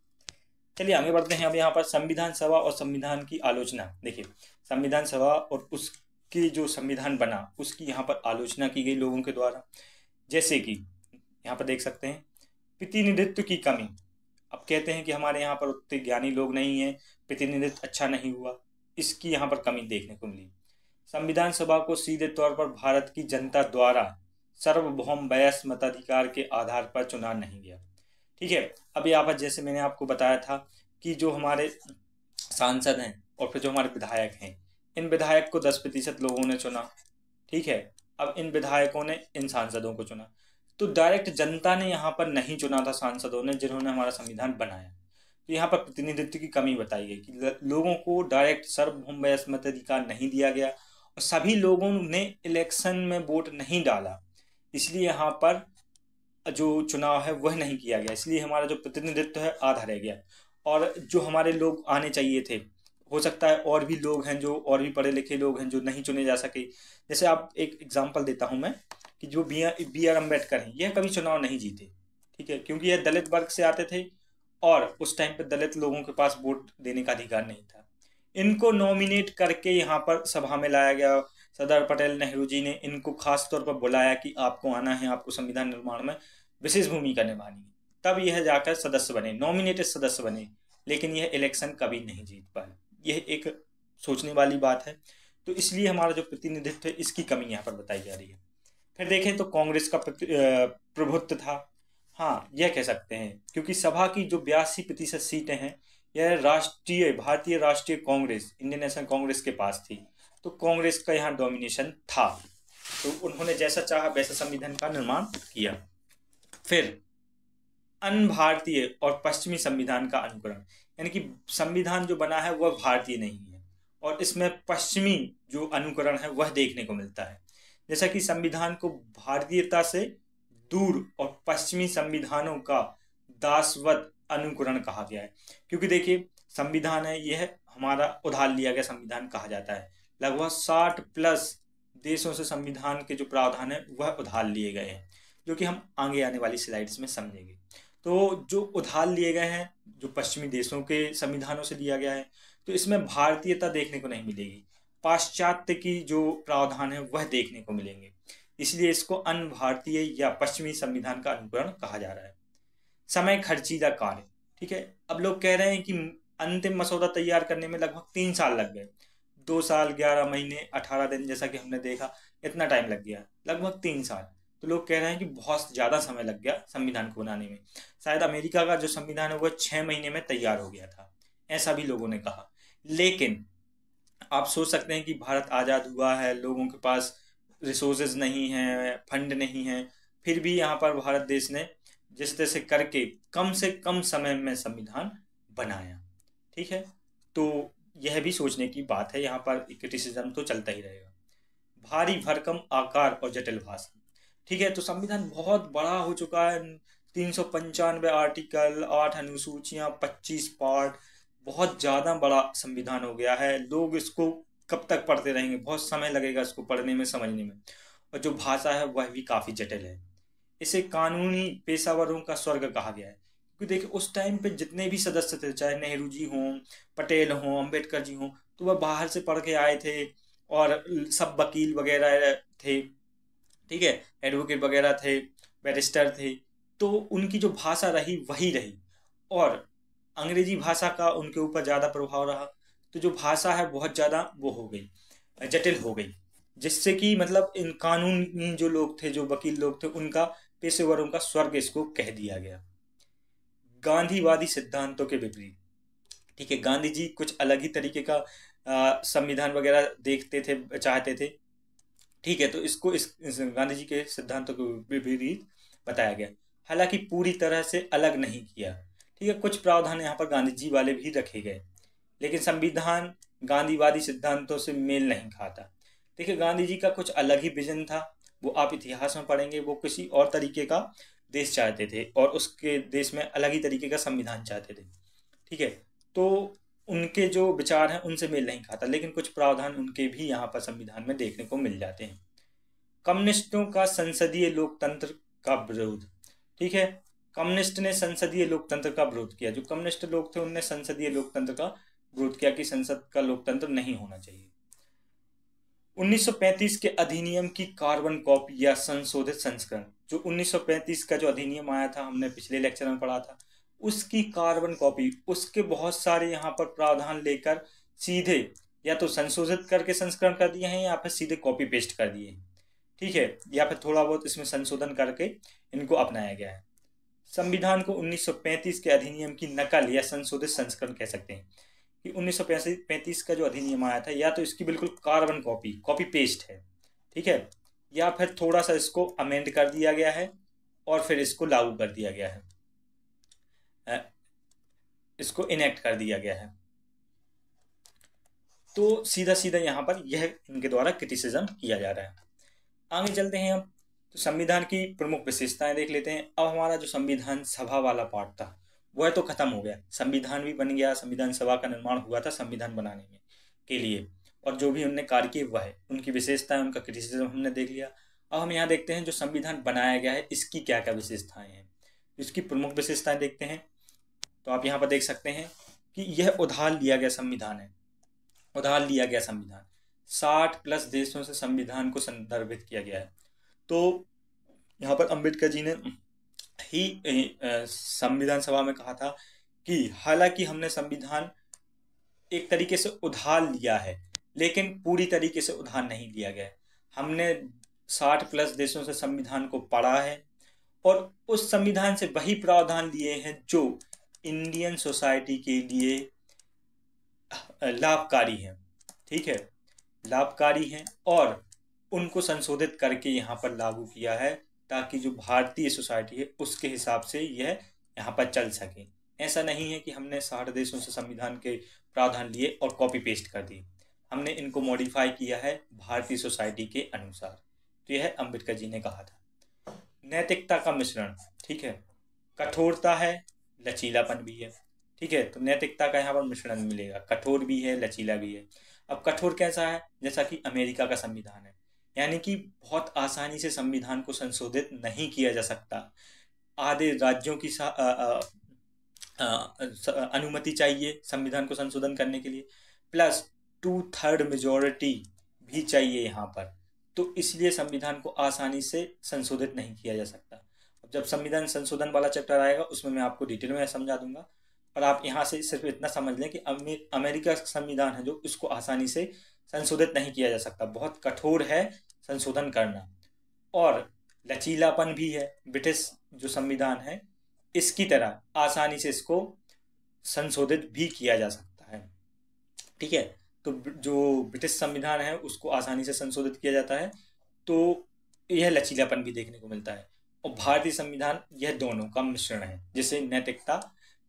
चलिए आगे बढ़ते हैं अब यहाँ पर संविधान सभा और संविधान की आलोचना देखिए संविधान सभा और उस के जो संविधान बना उसकी यहाँ पर आलोचना की गई लोगों के द्वारा जैसे कि यहाँ पर देख सकते हैं प्रतिनिधित्व की कमी अब कहते हैं कि हमारे यहाँ पर उतने ज्ञानी लोग नहीं हैं प्रतिनिधित्व अच्छा नहीं हुआ इसकी यहाँ पर कमी देखने को मिली संविधान सभा को सीधे तौर पर भारत की जनता द्वारा सर्वभौम बयस मताधिकार के आधार पर चुना नहीं गया ठीक है अब यहाँ पर जैसे मैंने आपको बताया था कि जो हमारे सांसद हैं और फिर जो हमारे विधायक हैं इन विधायक को दस प्रतिशत लोगों ने चुना ठीक है अब इन विधायकों ने इन सांसदों को चुना तो डायरेक्ट जनता ने यहाँ पर नहीं चुना था सांसदों ने जिन्होंने हमारा संविधान बनाया तो यहाँ पर प्रतिनिधित्व की कमी बताई गई कि लोगों को डायरेक्ट सर्वभौम मताधिकार नहीं दिया गया और सभी लोगों ने इलेक्शन में वोट नहीं डाला इसलिए यहाँ पर जो चुनाव है वह नहीं किया गया इसलिए हमारा जो प्रतिनिधित्व है आधा रह गया और जो हमारे लोग आने चाहिए थे हो सकता है और भी लोग हैं जो और भी पढ़े लिखे लोग हैं जो नहीं चुने जा सके जैसे आप एक एग्जाम्पल देता हूँ मैं कि जो बी बी आर अम्बेडकर हैं यह कभी चुनाव नहीं जीते ठीक है क्योंकि यह दलित वर्ग से आते थे और उस टाइम पर दलित लोगों के पास वोट देने का अधिकार नहीं था इनको नॉमिनेट करके यहाँ पर सभा में लाया गया सरदार पटेल नेहरू जी ने इनको खास तौर पर बुलाया कि आपको आना है आपको संविधान निर्माण में विशेष भूमिका निभानी है तब यह जाकर सदस्य बने नॉमिनेटेड सदस्य बने लेकिन यह इलेक्शन कभी नहीं जीत पाए यह एक सोचने वाली बात है तो इसलिए हमारा जो प्रतिनिधित्व है इसकी कमी यहाँ पर बताई जा रही है फिर देखें तो कांग्रेस का प्रभुत्व था हाँ यह कह सकते हैं क्योंकि सभा की जो बयासी प्रतिशत सीटें हैं यह राष्ट्रीय भारतीय राष्ट्रीय कांग्रेस इंडियन नेशनल कांग्रेस के पास थी तो कांग्रेस का यहाँ डोमिनेशन था तो उन्होंने जैसा चाहा वैसा संविधान का निर्माण किया फिर अन भारतीय और पश्चिमी संविधान का अनुकरण यानी कि संविधान जो बना है वह भारतीय नहीं है और इसमें पश्चिमी जो अनुकरण है वह देखने को मिलता है जैसा कि संविधान को भारतीयता से दूर और पश्चिमी संविधानों का दासवत अनुकरण कहा गया है क्योंकि देखिए संविधान है यह हमारा उधार लिया गया संविधान कहा जाता है लगभग साठ प्लस देशों से संविधान के जो प्रावधान है वह उधार लिए गए हैं जो कि हम आगे आने वाली स्लाइड्स में समझेंगे तो जो उधार लिए गए हैं जो पश्चिमी देशों के संविधानों से लिया गया है तो इसमें भारतीयता देखने को नहीं मिलेगी पाश्चात्य की जो प्रावधान है वह देखने को मिलेंगे इसलिए इसको अन भारतीय या पश्चिमी संविधान का अनुकरण कहा जा रहा है समय खर्चीला कार्य ठीक है अब लोग कह रहे हैं कि अंतिम मसौदा तैयार करने में लगभग तीन साल लग गए दो साल ग्यारह महीने अठारह दिन जैसा कि हमने देखा इतना टाइम लग गया लगभग तीन साल तो लोग कह रहे हैं कि बहुत ज़्यादा समय लग गया संविधान को बनाने में शायद अमेरिका का जो संविधान है वह छः महीने में तैयार हो गया था ऐसा भी लोगों ने कहा लेकिन आप सोच सकते हैं कि भारत आज़ाद हुआ है लोगों के पास रिसोर्सेज नहीं है फंड नहीं है फिर भी यहाँ पर भारत देश ने जिस तरह से करके कम से कम समय में संविधान बनाया ठीक है तो यह भी सोचने की बात है यहाँ पर क्रिटिसिज्म तो चलता ही रहेगा भारी भरकम आकार और जटिल भाषा ठीक है तो संविधान बहुत बड़ा हो चुका है तीन सौ पंचानवे आर्टिकल आठ अनुसूचियाँ पच्चीस पार्ट बहुत ज़्यादा बड़ा संविधान हो गया है लोग इसको कब तक पढ़ते रहेंगे बहुत समय लगेगा इसको पढ़ने में समझने में और जो भाषा है वह भी काफ़ी जटिल है इसे कानूनी पेशावरों का स्वर्ग कहा गया है क्योंकि देखिए उस टाइम पे जितने भी सदस्य थे चाहे नेहरू जी हों पटेल हों अम्बेडकर जी हों तो वह बाहर से पढ़ के आए थे और सब वकील वगैरह थे ठीक है एडवोकेट वगैरह थे बैरिस्टर थे तो उनकी जो भाषा रही वही रही और अंग्रेजी भाषा का उनके ऊपर ज़्यादा प्रभाव रहा तो जो भाषा है बहुत ज़्यादा वो हो गई जटिल हो गई जिससे कि मतलब इन कानून जो लोग थे जो वकील लोग थे उनका पेशेवरों का स्वर्ग इसको कह दिया गया गांधीवादी सिद्धांतों के विपरीत ठीक है गांधी जी कुछ अलग ही तरीके का संविधान वगैरह देखते थे चाहते थे ठीक है तो इसको इस, गांधी जी के सिद्धांतों के विपरीत बताया गया हालांकि पूरी तरह से अलग नहीं किया ठीक है कुछ प्रावधान यहाँ पर गांधी जी वाले भी रखे गए लेकिन संविधान गांधीवादी सिद्धांतों से मेल नहीं खाता देखिए गांधी जी का कुछ अलग ही विजन था वो आप इतिहास में पढ़ेंगे वो किसी और तरीके का देश चाहते थे और उसके देश में अलग ही तरीके का संविधान चाहते थे ठीक है तो उनके जो विचार हैं उनसे मेल नहीं खाता लेकिन कुछ प्रावधान उनके भी यहाँ पर संविधान में देखने को मिल जाते हैं कम्युनिस्टों का संसदीय लोकतंत्र का विरोध ठीक है कम्युनिस्ट ने संसदीय लोकतंत्र का विरोध किया जो कम्युनिस्ट लोग थे उनने संसदीय लोकतंत्र का विरोध किया कि संसद का लोकतंत्र नहीं होना चाहिए 1935 के अधिनियम की कार्बन कॉपी या संशोधित संस्करण जो 1935 का जो अधिनियम आया था हमने पिछले लेक्चर में पढ़ा था उसकी कार्बन कॉपी उसके बहुत सारे यहाँ पर प्रावधान लेकर सीधे या तो संशोधित करके संस्करण कर दिए हैं या फिर सीधे कॉपी पेस्ट कर दिए ठीक है या फिर थोड़ा बहुत इसमें संशोधन करके इनको अपनाया गया है संविधान को 1935 के अधिनियम की नकल या संशोधित संस्करण कह सकते हैं कि उन्नीस का जो अधिनियम आया था या तो इसकी बिल्कुल कार्बन कॉपी कॉपी पेस्ट है ठीक है या फिर थोड़ा सा इसको अमेंड कर दिया गया है और फिर इसको लागू कर दिया गया है इसको इनेक्ट कर दिया गया है तो सीधा सीधा यहाँ पर यह इनके द्वारा क्रिटिसिज्म किया जा रहा है आगे चलते हैं हम तो संविधान की प्रमुख विशेषताएं देख लेते हैं अब हमारा जो संविधान सभा वाला पार्ट था वह तो खत्म हो गया संविधान भी बन गया संविधान सभा का निर्माण हुआ था संविधान बनाने में के लिए और जो भी उनने कार्य किए वह है उनकी विशेषताएं उनका क्रिटिसिज्म हमने देख लिया अब हम यहाँ देखते हैं जो संविधान बनाया गया है इसकी क्या क्या विशेषताएं हैं इसकी प्रमुख विशेषताएं देखते हैं तो आप यहाँ पर देख सकते हैं कि यह उधार लिया गया संविधान है उधार लिया गया संविधान साठ प्लस देशों से संविधान को संदर्भित किया गया है तो यहाँ पर अम्बेडकर जी ने ही संविधान सभा में कहा था कि हालांकि हमने संविधान एक तरीके से उधार लिया है लेकिन पूरी तरीके से उधार नहीं लिया गया हमने साठ प्लस देशों से संविधान को पढ़ा है और उस संविधान से वही प्रावधान लिए हैं जो इंडियन सोसाइटी के लिए लाभकारी हैं ठीक है लाभकारी हैं और उनको संशोधित करके यहाँ पर लागू किया है ताकि जो भारतीय सोसाइटी है उसके हिसाब से यह यहाँ पर चल सके ऐसा नहीं है कि हमने सारे देशों से संविधान के प्रावधान लिए और कॉपी पेस्ट कर दिए हमने इनको मॉडिफाई किया है भारतीय सोसाइटी के अनुसार तो यह अंबेडकर जी ने कहा था नैतिकता का मिश्रण ठीक है कठोरता है लचीलापन भी है ठीक है तो नैतिकता का यहाँ पर मिश्रण मिलेगा कठोर भी है लचीला भी है अब कठोर कैसा है जैसा कि अमेरिका का संविधान है यानी कि बहुत आसानी से संविधान को संशोधित नहीं किया जा सकता आधे राज्यों की आ, आ, आ, अनुमति चाहिए संविधान को संशोधन करने के लिए प्लस टू थर्ड मेजोरिटी भी चाहिए यहाँ पर तो इसलिए संविधान को आसानी से संशोधित नहीं किया जा सकता जब संविधान संशोधन वाला चैप्टर आएगा उसमें मैं आपको डिटेल में समझा दूंगा पर आप यहाँ से सिर्फ इतना समझ लें कि अमेरिका संविधान है जो उसको आसानी से संशोधित नहीं किया जा सकता बहुत कठोर है संशोधन करना और लचीलापन भी है ब्रिटिश जो संविधान है इसकी तरह आसानी से इसको संशोधित भी किया जा सकता है ठीक है तो जो ब्रिटिश संविधान है उसको आसानी से संशोधित किया जाता है तो यह लचीलापन भी देखने को मिलता है और भारतीय संविधान यह दोनों का मिश्रण है जिसे नैतिकता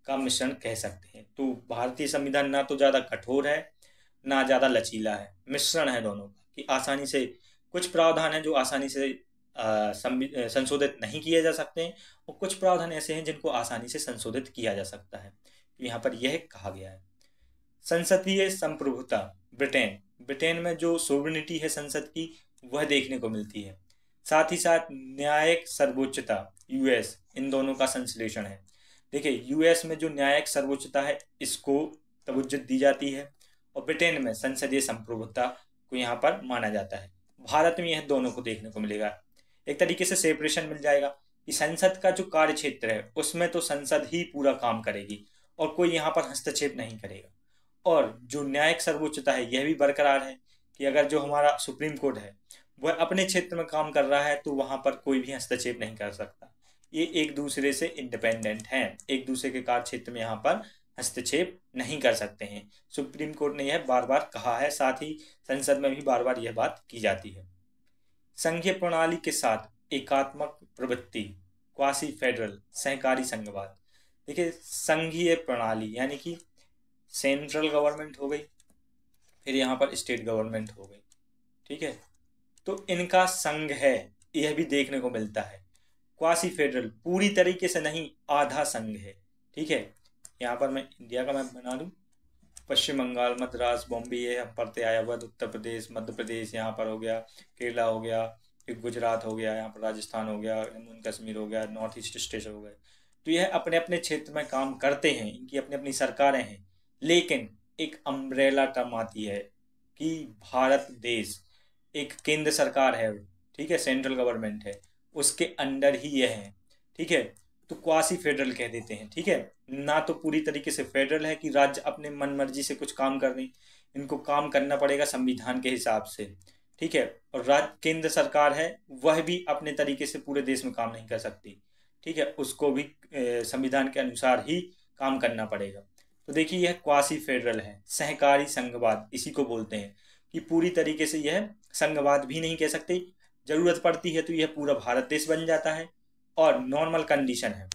का मिश्रण कह सकते हैं तो भारतीय संविधान ना तो ज़्यादा कठोर है ना ज़्यादा लचीला है मिश्रण है दोनों का कि आसानी से कुछ प्रावधान है जो आसानी से संशोधित नहीं किए जा सकते हैं और कुछ प्रावधान ऐसे हैं जिनको आसानी से संशोधित किया जा सकता है तो यहाँ पर यह कहा गया है संसदीय संप्रभुता ब्रिटेन ब्रिटेन में जो सोवनिटी है संसद की वह देखने को मिलती है साथ ही साथ न्यायिक सर्वोच्चता यूएस इन दोनों का संश्लेषण है देखिए यूएस में जो न्यायिक सर्वोच्चता है इसको तवज्जत दी जाती है और ब्रिटेन में संसदीय संप्रभुता को यहाँ पर माना जाता है भारत में यह दोनों को देखने को मिलेगा एक तरीके से सेपरेशन मिल जाएगा कि संसद का जो कार्य क्षेत्र है उसमें तो संसद ही पूरा काम करेगी और कोई यहाँ पर हस्तक्षेप नहीं करेगा और जो न्यायिक सर्वोच्चता है यह भी बरकरार है कि अगर जो हमारा सुप्रीम कोर्ट है वह अपने क्षेत्र में काम कर रहा है तो वहाँ पर कोई भी हस्तक्षेप नहीं कर सकता ये एक दूसरे से इंडिपेंडेंट हैं एक दूसरे के कार्य क्षेत्र में यहाँ पर हस्तक्षेप नहीं कर सकते हैं सुप्रीम कोर्ट ने यह बार बार कहा है साथ ही संसद में भी बार बार यह बात की जाती है संघीय प्रणाली के साथ एकात्मक प्रवृत्ति क्वासी फेडरल सहकारी संघवाद देखिए संघीय प्रणाली यानी कि सेंट्रल गवर्नमेंट हो गई फिर यहाँ पर स्टेट गवर्नमेंट हो गई ठीक है तो इनका संघ है यह भी देखने को मिलता है क्वासी फेडरल पूरी तरीके से नहीं आधा संघ है ठीक है यहाँ पर मैं इंडिया का मैप बना लूँ पश्चिम बंगाल मद्रास बॉम्बे ये हम पढ़ते आया हुआ उत्तर प्रदेश मध्य प्रदेश यहाँ पर हो गया केरला हो गया फिर गुजरात हो गया यहाँ पर राजस्थान हो गया जम्मू कश्मीर हो गया नॉर्थ ईस्ट स्टेट हो गए तो यह अपने अपने क्षेत्र में काम करते हैं इनकी अपनी अपनी सरकारें हैं लेकिन एक अम्ब्रेला टर्म आती है कि भारत देश एक केंद्र सरकार है ठीक है सेंट्रल गवर्नमेंट है उसके अंडर ही यह है ठीक है तो क्वासी फेडरल कह देते हैं ठीक है ना तो पूरी तरीके से फेडरल है कि राज्य अपने मन मर्जी से कुछ काम कर दें इनको काम करना पड़ेगा संविधान के हिसाब से ठीक है और राज्य केंद्र सरकार है वह भी अपने तरीके से पूरे देश में काम नहीं कर सकती ठीक है उसको भी संविधान के अनुसार ही काम करना पड़ेगा तो देखिए यह क्वासी फेडरल है सहकारी संघवाद इसी को बोलते हैं कि पूरी तरीके से यह संघवाद भी नहीं कह सकते ज़रूरत पड़ती है तो यह पूरा भारत देश बन जाता है और नॉर्मल कंडीशन है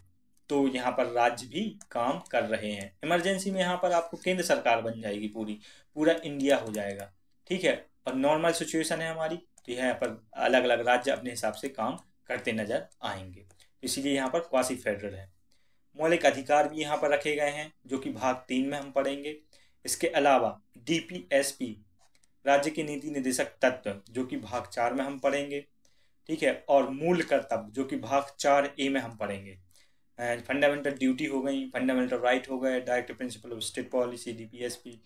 तो यहाँ पर राज्य भी काम कर रहे हैं इमरजेंसी में यहाँ पर आपको केंद्र सरकार बन जाएगी पूरी पूरा इंडिया हो जाएगा ठीक है और नॉर्मल सिचुएशन है हमारी तो यहाँ पर अलग अलग राज्य अपने हिसाब से काम करते नजर आएंगे इसीलिए यहाँ पर क्वासी फेडरल है मौलिक अधिकार भी यहाँ पर रखे गए हैं जो कि भाग तीन में हम पढ़ेंगे इसके अलावा डी पी एस पी राज्य के नीति निदेशक तत्व जो कि भाग चार में हम पढ़ेंगे ठीक है और मूल कर्तव्य जो कि भाग चार ए में हम पढ़ेंगे फंडामेंटल ड्यूटी हो गई फंडामेंटल राइट हो गए director principal of state policy D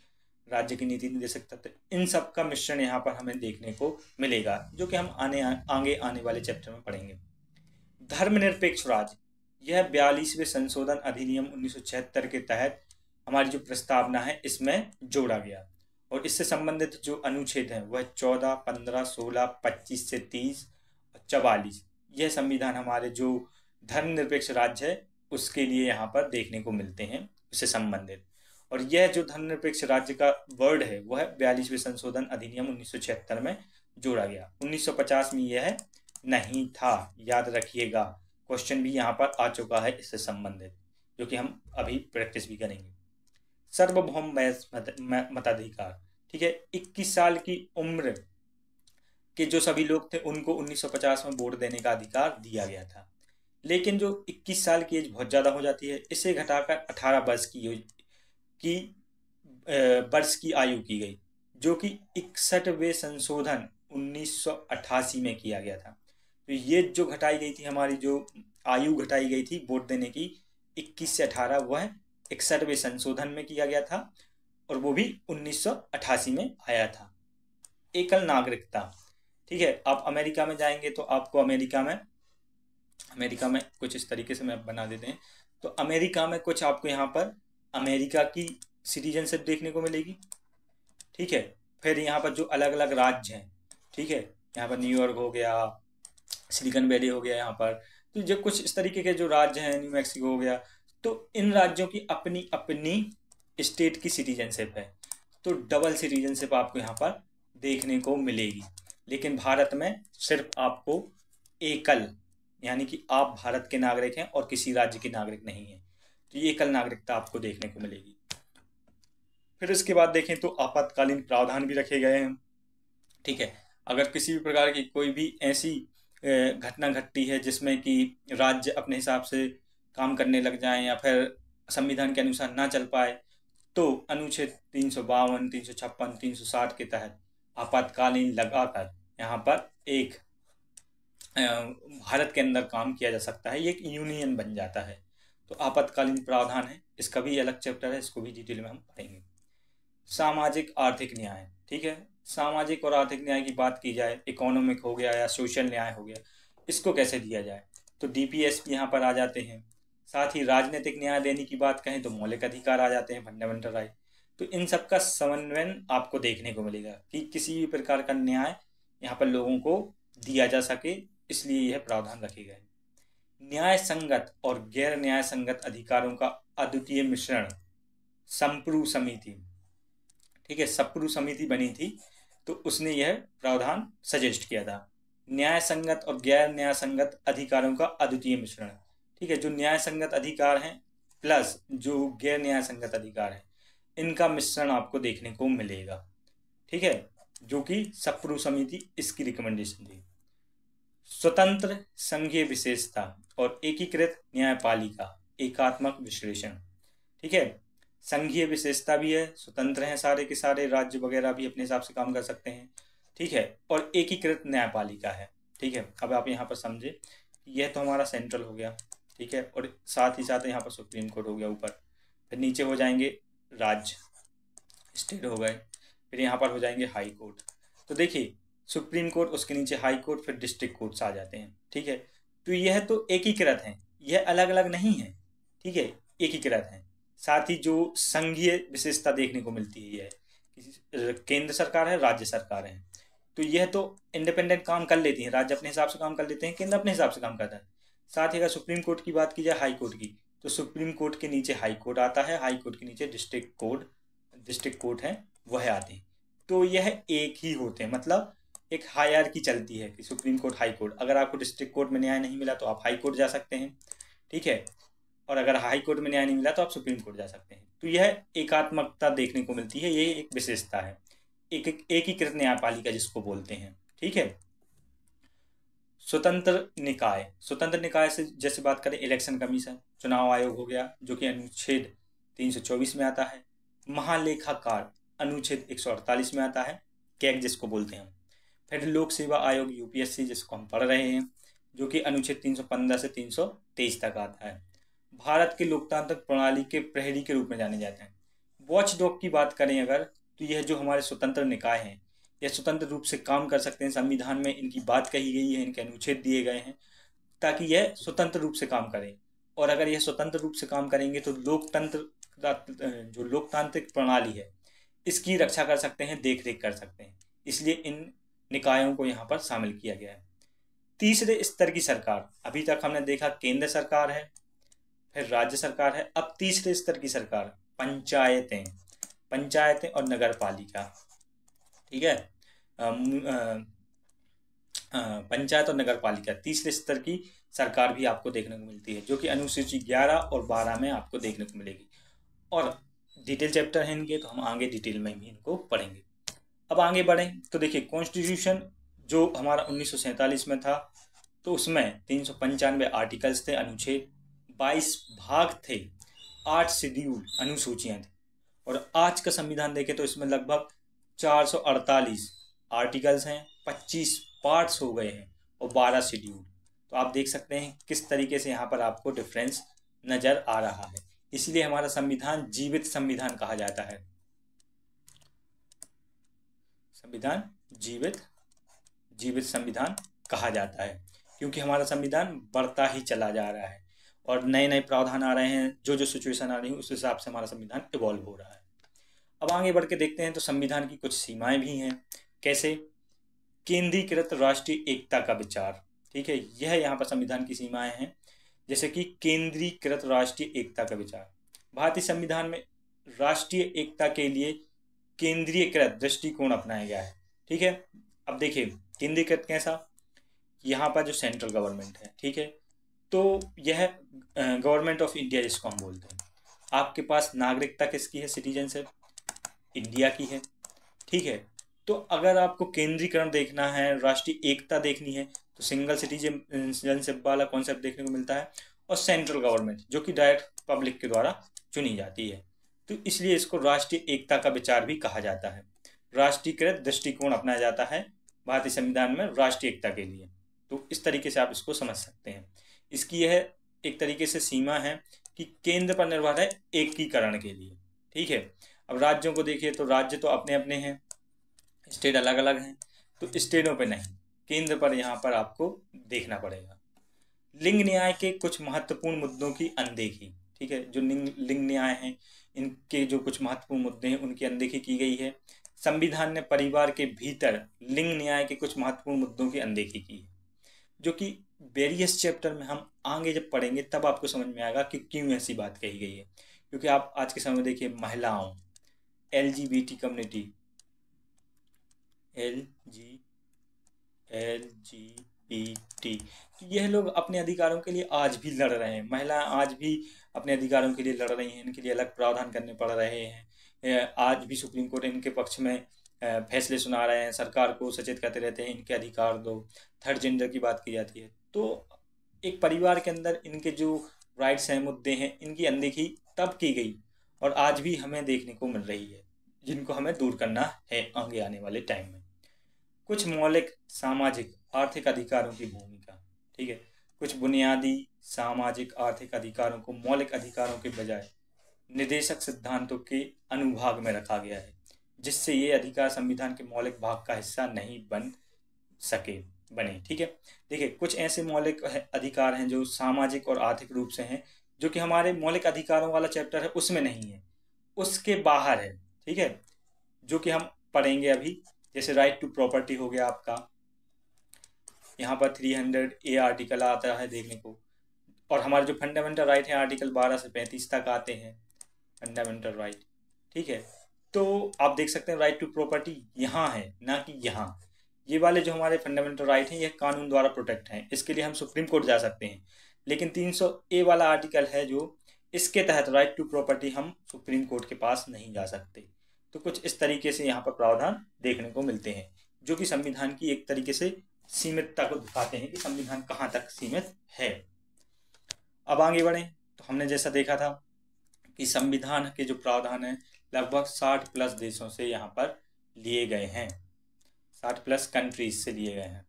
राज्य की नीति निदेशक तत्व इन सब का मिश्रण यहाँ पर हमें देखने को मिलेगा जो कि हम आने आगे आने वाले चैप्टर में पढ़ेंगे धर्मनिरपेक्ष राज्य यह बयालीसवें संशोधन अधिनियम उन्नीस के तहत हमारी जो प्रस्तावना है इसमें जोड़ा गया और इससे संबंधित जो अनुच्छेद हैं वह चौदह पंद्रह सोलह पच्चीस से तीस और चवालीस यह संविधान हमारे जो धर्मनिरपेक्ष राज्य है उसके लिए यहाँ पर देखने को मिलते हैं उससे संबंधित और यह जो धर्मनिरपेक्ष राज्य का वर्ड है वह बयालीसवें संशोधन अधिनियम उन्नीस में जोड़ा गया 1950 में यह नहीं था याद रखिएगा क्वेश्चन भी यहाँ पर आ चुका है इससे संबंधित जो कि हम अभी प्रैक्टिस भी करेंगे सर्वभौम मताधिकार ठीक है इक्कीस साल की उम्र के जो सभी लोग थे उनको 1950 में वोट देने का अधिकार दिया गया था लेकिन जो 21 साल की एज बहुत ज़्यादा हो जाती है इसे घटाकर 18 वर्ष की की वर्ष की आयु की गई जो कि इकसठवें संशोधन 1988 में किया गया था तो ये जो घटाई गई थी हमारी जो आयु घटाई गई थी वोट देने की 21 से 18 वह एक सर्वे संशोधन में किया गया था और वो भी 1988 में आया था एकल नागरिकता ठीक है आप अमेरिका में जाएंगे तो आपको अमेरिका में अमेरिका में कुछ इस तरीके से मैं बना देते हैं तो अमेरिका में कुछ आपको यहाँ पर अमेरिका की सिटीजनशिप देखने को मिलेगी ठीक है फिर यहाँ पर जो अलग अलग राज्य हैं ठीक है यहाँ पर न्यूयॉर्क हो गया सिलिकन वैली हो गया यहाँ पर तो जो कुछ इस तरीके के जो राज्य हैं न्यू मैक्सिको हो गया तो इन राज्यों की अपनी अपनी स्टेट की सिटीजनशिप है तो डबल सिटीजनशिप आपको यहाँ पर देखने को मिलेगी लेकिन भारत में सिर्फ आपको एकल यानी कि आप भारत के नागरिक हैं और किसी राज्य के नागरिक नहीं हैं तो ये एकल नागरिकता आपको देखने को मिलेगी फिर इसके बाद देखें तो आपातकालीन प्रावधान भी रखे गए हैं ठीक है अगर किसी भी प्रकार की कोई भी ऐसी घटना घटती है जिसमें कि राज्य अपने हिसाब से काम करने लग जाएं या फिर संविधान के अनुसार ना चल पाए तो अनुच्छेद तीन सौ बावन तीन सौ छप्पन तीन सौ साठ के तहत आपातकालीन लगाकर यहाँ पर एक भारत के अंदर काम किया जा सकता है ये एक यूनियन बन जाता है तो आपातकालीन प्रावधान है इसका भी अलग चैप्टर है इसको भी डिटेल में हम पढ़ेंगे सामाजिक आर्थिक न्याय ठीक है सामाजिक और आर्थिक न्याय की बात की जाए इकोनॉमिक हो गया या सोशल न्याय हो गया इसको कैसे दिया जाए तो डी पी एस यहाँ पर आ जाते हैं साथ ही राजनीतिक न्याय देने की बात कहें तो मौलिक अधिकार आ जाते हैं फंडामेंटल राइट तो इन सब का समन्वयन आपको देखने को मिलेगा कि किसी भी प्रकार का न्याय यहाँ पर लोगों को दिया जा सके इसलिए यह प्रावधान रखे गए न्याय संगत और गैर न्याय संगत अधिकारों का अद्वितीय मिश्रण संप्रु समिति ठीक है सप्रु समिति बनी थी तो उसने यह प्रावधान सजेस्ट किया था न्याय संगत और गैर न्याय संगत अधिकारों का अद्वितीय मिश्रण ठीक है जो न्याय संगत अधिकार हैं प्लस जो गैर न्याय संगत अधिकार हैं इनका मिश्रण आपको देखने को मिलेगा ठीक है जो कि सप्रू समिति इसकी रिकमेंडेशन थी स्वतंत्र संघीय विशेषता और एकीकृत न्यायपालिका एकात्मक विश्लेषण ठीक है संघीय विशेषता भी है स्वतंत्र हैं सारे के सारे राज्य वगैरह भी अपने हिसाब से काम कर सकते हैं ठीक है और एकीकृत न्यायपालिका है ठीक है अब आप यहाँ पर समझे यह तो हमारा सेंट्रल हो गया ठीक है और साथ ही साथ यहाँ पर सुप्रीम कोर्ट हो गया ऊपर फिर नीचे हो जाएंगे राज्य स्टेट हो गए फिर यहाँ पर हो जाएंगे हाई कोर्ट तो देखिए सुप्रीम कोर्ट उसके नीचे हाई कोर्ट फिर डिस्ट्रिक्ट कोर्ट्स आ जाते हैं ठीक है तो यह तो एकीकृत हैं यह अलग अलग नहीं है ठीक है एकीकृत हैं साथ ही जो संघीय विशेषता देखने को मिलती है यह केंद्र सरकार है राज्य सरकार है तो यह तो इंडिपेंडेंट काम कर लेती है राज्य अपने हिसाब से काम कर लेते हैं केंद्र अपने हिसाब से काम करता है साथ ही अगर सुप्रीम कोर्ट की बात की जाए हाई कोर्ट की तो सुप्रीम कोर्ट के नीचे हाई कोर्ट आता है हाई कोर्ट के नीचे डिस्ट्रिक्ट कोर्ट डिस्ट्रिक्ट कोर्ट है वह आते हैं तो यह एक ही होते हैं मतलब एक हायर की चलती है कि सुप्रीम कोर्ट हाई कोर्ट अगर आपको डिस्ट्रिक्ट कोर्ट में न्याय नहीं मिला तो आप हाई कोर्ट जा सकते हैं ठीक है और अगर हाई कोर्ट में न्याय नहीं मिला तो आप सुप्रीम कोर्ट जा सकते हैं तो यह एकात्मकता देखने को मिलती है ये एक विशेषता है एक एकीकृत न्यायपालिका जिसको बोलते हैं ठीक है स्वतंत्र निकाय स्वतंत्र निकाय से जैसे बात करें इलेक्शन कमीशन चुनाव आयोग हो गया जो कि अनुच्छेद 324 में आता है महालेखाकार अनुच्छेद 148 में आता है कैग जिसको बोलते हैं फिर लोक सेवा आयोग यूपीएससी जिसको हम पढ़ रहे हैं जो कि अनुच्छेद 315 से 323 तक आता है भारत के लोकतांत्रिक प्रणाली के प्रहरी के रूप में जाने जाते हैं वॉच डॉग की बात करें अगर तो यह जो हमारे स्वतंत्र निकाय हैं या स्वतंत्र रूप से काम कर सकते हैं संविधान में इनकी बात कही गई है इनके अनुच्छेद दिए गए हैं ताकि यह स्वतंत्र रूप से काम करें और अगर यह स्वतंत्र रूप से काम करेंगे तो लोकतंत्र जो लोकतांत्रिक प्रणाली है इसकी रक्षा कर सकते हैं देख रेख कर सकते हैं इसलिए इन निकायों को यहाँ पर शामिल किया गया है तीसरे स्तर की सरकार अभी तक हमने देखा केंद्र सरकार है फिर राज्य सरकार है अब तीसरे स्तर की सरकार पंचायतें पंचायतें और नगर पालिका ठीक है पंचायत और नगर पालिका तीसरे स्तर की सरकार भी आपको देखने को मिलती है जो कि अनुसूची ग्यारह और बारह में आपको देखने को मिलेगी और डिटेल चैप्टर हैं इनके तो हम आगे डिटेल में भी इनको पढ़ेंगे अब आगे बढ़ें तो देखिए कॉन्स्टिट्यूशन जो हमारा उन्नीस में था तो उसमें तीन सौ पंचानवे आर्टिकल्स थे अनुच्छेद बाईस भाग थे आठ शेड्यूल अनुसूचियाँ थी और आज का संविधान देखें तो इसमें लगभग 448 आर्टिकल्स हैं 25 पार्ट्स हो गए हैं और 12 शेड्यूल तो आप देख सकते हैं किस तरीके से यहाँ पर आपको डिफरेंस नज़र आ रहा है इसलिए हमारा संविधान जीवित संविधान कहा जाता है संविधान जीवित जीवित संविधान कहा जाता है क्योंकि हमारा संविधान बढ़ता ही चला जा रहा है और नए नए प्रावधान आ रहे हैं जो जो सिचुएशन आ रही है उस हिसाब से हमारा संविधान इवॉल्व हो रहा है अब आगे बढ़ के देखते हैं तो संविधान की कुछ सीमाएं भी हैं कैसे केंद्रीकृत राष्ट्रीय एकता का विचार ठीक है यह यहाँ पर संविधान की सीमाएं हैं जैसे कि केंद्रीकृत राष्ट्रीय एकता का विचार भारतीय संविधान में राष्ट्रीय एकता के लिए केंद्रीयकृत दृष्टिकोण अपनाया गया है ठीक है अब देखिए केंद्रीयकृत कैसा यहाँ पर जो सेंट्रल गवर्नमेंट है ठीक है तो यह गवर्नमेंट ऑफ इंडिया जिसको हम बोलते हैं आपके पास नागरिकता किसकी है सिटीजनशिप इंडिया की है ठीक है तो अगर आपको केंद्रीकरण देखना है राष्ट्रीय एकता देखनी है तो सिंगल सिटीजनशिप वाला कॉन्सेप्ट देखने को मिलता है और सेंट्रल गवर्नमेंट जो कि डायरेक्ट पब्लिक के द्वारा चुनी जाती है तो इसलिए इसको राष्ट्रीय एकता का विचार भी कहा जाता है राष्ट्रीयकृत दृष्टिकोण अपनाया जाता है भारतीय संविधान में राष्ट्रीय एकता के लिए तो इस तरीके से आप इसको समझ सकते हैं इसकी यह एक तरीके से सीमा है कि केंद्र पर निर्भर है एकीकरण के लिए ठीक है अब राज्यों को देखिए तो राज्य तो अपने अपने हैं स्टेट अलग अलग हैं तो स्टेटों पे नहीं केंद्र पर यहाँ पर आपको देखना पड़ेगा लिंग न्याय के कुछ महत्वपूर्ण मुद्दों की अनदेखी ठीक है जो लिंग लिंग न्याय हैं इनके जो कुछ महत्वपूर्ण मुद्दे हैं उनकी अनदेखी की गई है संविधान ने परिवार के भीतर लिंग न्याय के कुछ महत्वपूर्ण मुद्दों की अनदेखी की है जो कि वेरियस चैप्टर में हम आगे जब पढ़ेंगे तब आपको समझ में आएगा कि क्यों ऐसी बात कही गई है क्योंकि आप आज के समय में देखिए महिलाओं L G B T community L G L G B T तो यह लोग अपने अधिकारों के लिए आज भी लड़ रहे हैं महिलाएं आज भी अपने अधिकारों के लिए लड़ रही हैं इनके लिए अलग प्रावधान करने पड़ रहे हैं आज भी सुप्रीम कोर्ट इनके पक्ष में फैसले सुना रहे हैं सरकार को सचेत करते रहते हैं इनके अधिकार दो थर्ड जेंडर की बात की जाती है तो एक परिवार के अंदर इनके जो राइट्स हैं मुद्दे हैं इनकी अनदेखी तब की गई और आज भी हमें देखने को मिल रही है जिनको हमें दूर करना है आगे आने वाले टाइम में कुछ मौलिक सामाजिक आर्थिक अधिकारों की भूमिका ठीक है कुछ बुनियादी सामाजिक आर्थिक अधिकारों को मौलिक अधिकारों के बजाय निदेशक सिद्धांतों के अनुभाग में रखा गया है जिससे ये अधिकार संविधान के मौलिक भाग का हिस्सा नहीं बन सके बने ठीक है देखिए कुछ ऐसे मौलिक अधिकार हैं जो सामाजिक और आर्थिक रूप से हैं जो कि हमारे मौलिक अधिकारों वाला चैप्टर है उसमें नहीं है उसके बाहर है ठीक है जो कि हम पढ़ेंगे अभी जैसे राइट टू प्रॉपर्टी हो गया आपका यहाँ पर थ्री हंड्रेड ए आर्टिकल आता है देखने को और हमारे जो फंडामेंटल राइट हैं आर्टिकल बारह से पैंतीस तक आते हैं फंडामेंटल राइट ठीक है तो आप देख सकते हैं राइट टू प्रॉपर्टी यहाँ है ना कि यहाँ ये वाले जो हमारे फंडामेंटल राइट हैं यह कानून द्वारा प्रोटेक्ट हैं इसके लिए हम सुप्रीम कोर्ट जा सकते हैं लेकिन 300 ए वाला आर्टिकल है जो इसके तहत राइट टू प्रॉपर्टी हम सुप्रीम कोर्ट के पास नहीं जा सकते तो कुछ इस तरीके से यहाँ पर प्रावधान देखने को मिलते हैं जो कि संविधान की एक तरीके से सीमितता को दिखाते हैं कि संविधान कहाँ तक सीमित है अब आगे बढ़ें तो हमने जैसा देखा था कि संविधान के जो प्रावधान हैं लगभग साठ प्लस देशों से यहाँ पर लिए गए हैं साठ प्लस कंट्रीज से लिए गए हैं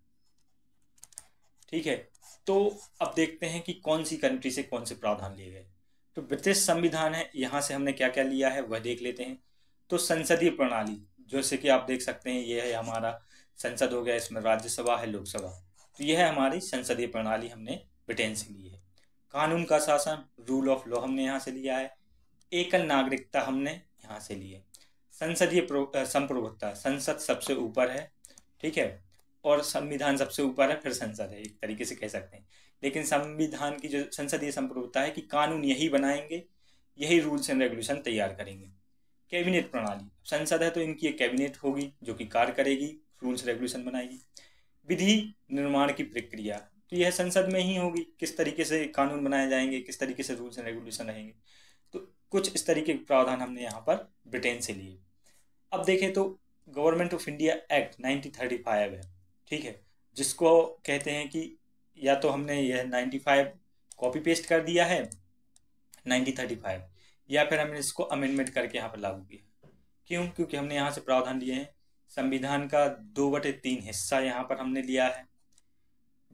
ठीक है तो अब देखते हैं कि कौन सी कंट्री से कौन से प्रावधान लिए गए तो ब्रिटिश संविधान है यहाँ से हमने क्या क्या लिया है वह देख लेते हैं तो संसदीय प्रणाली जैसे कि आप देख सकते हैं ये है हमारा संसद हो गया इसमें राज्यसभा है लोकसभा तो यह है हमारी संसदीय प्रणाली हमने ब्रिटेन से ली है कानून का शासन रूल ऑफ लॉ हमने यहाँ से लिया है एकल नागरिकता हमने यहाँ से ली है संसदीय संप्रभुता संसद सबसे ऊपर है ठीक है और संविधान सबसे ऊपर है फिर संसद है एक तरीके से कह सकते हैं लेकिन संविधान की जो संसदीय संप्रभुता है कि कानून यही बनाएंगे यही रूल्स एंड रेगुलेशन तैयार करेंगे कैबिनेट प्रणाली संसद है तो इनकी एक कैबिनेट होगी जो कि कार्य करेगी रूल्स रेगुलेशन बनाएगी विधि निर्माण की प्रक्रिया तो यह संसद में ही होगी किस तरीके से कानून बनाए जाएंगे किस तरीके से रूल्स एंड रेगुलेशन रहेंगे तो कुछ इस तरीके के प्रावधान हमने यहाँ पर ब्रिटेन से लिए अब देखें तो government of India act nineteen है ठीक है जिसको कहते हैं कि या तो हमने यह नाइन्टी फाइव कॉपी पेस्ट कर दिया है नाइन्टी थर्टी फाइव या फिर हमने इसको अमेंडमेंट करके यहाँ पर लागू किया क्यों क्योंकि हमने यहाँ से प्रावधान लिए हैं संविधान का दो बटे तीन हिस्सा यहाँ पर हमने लिया है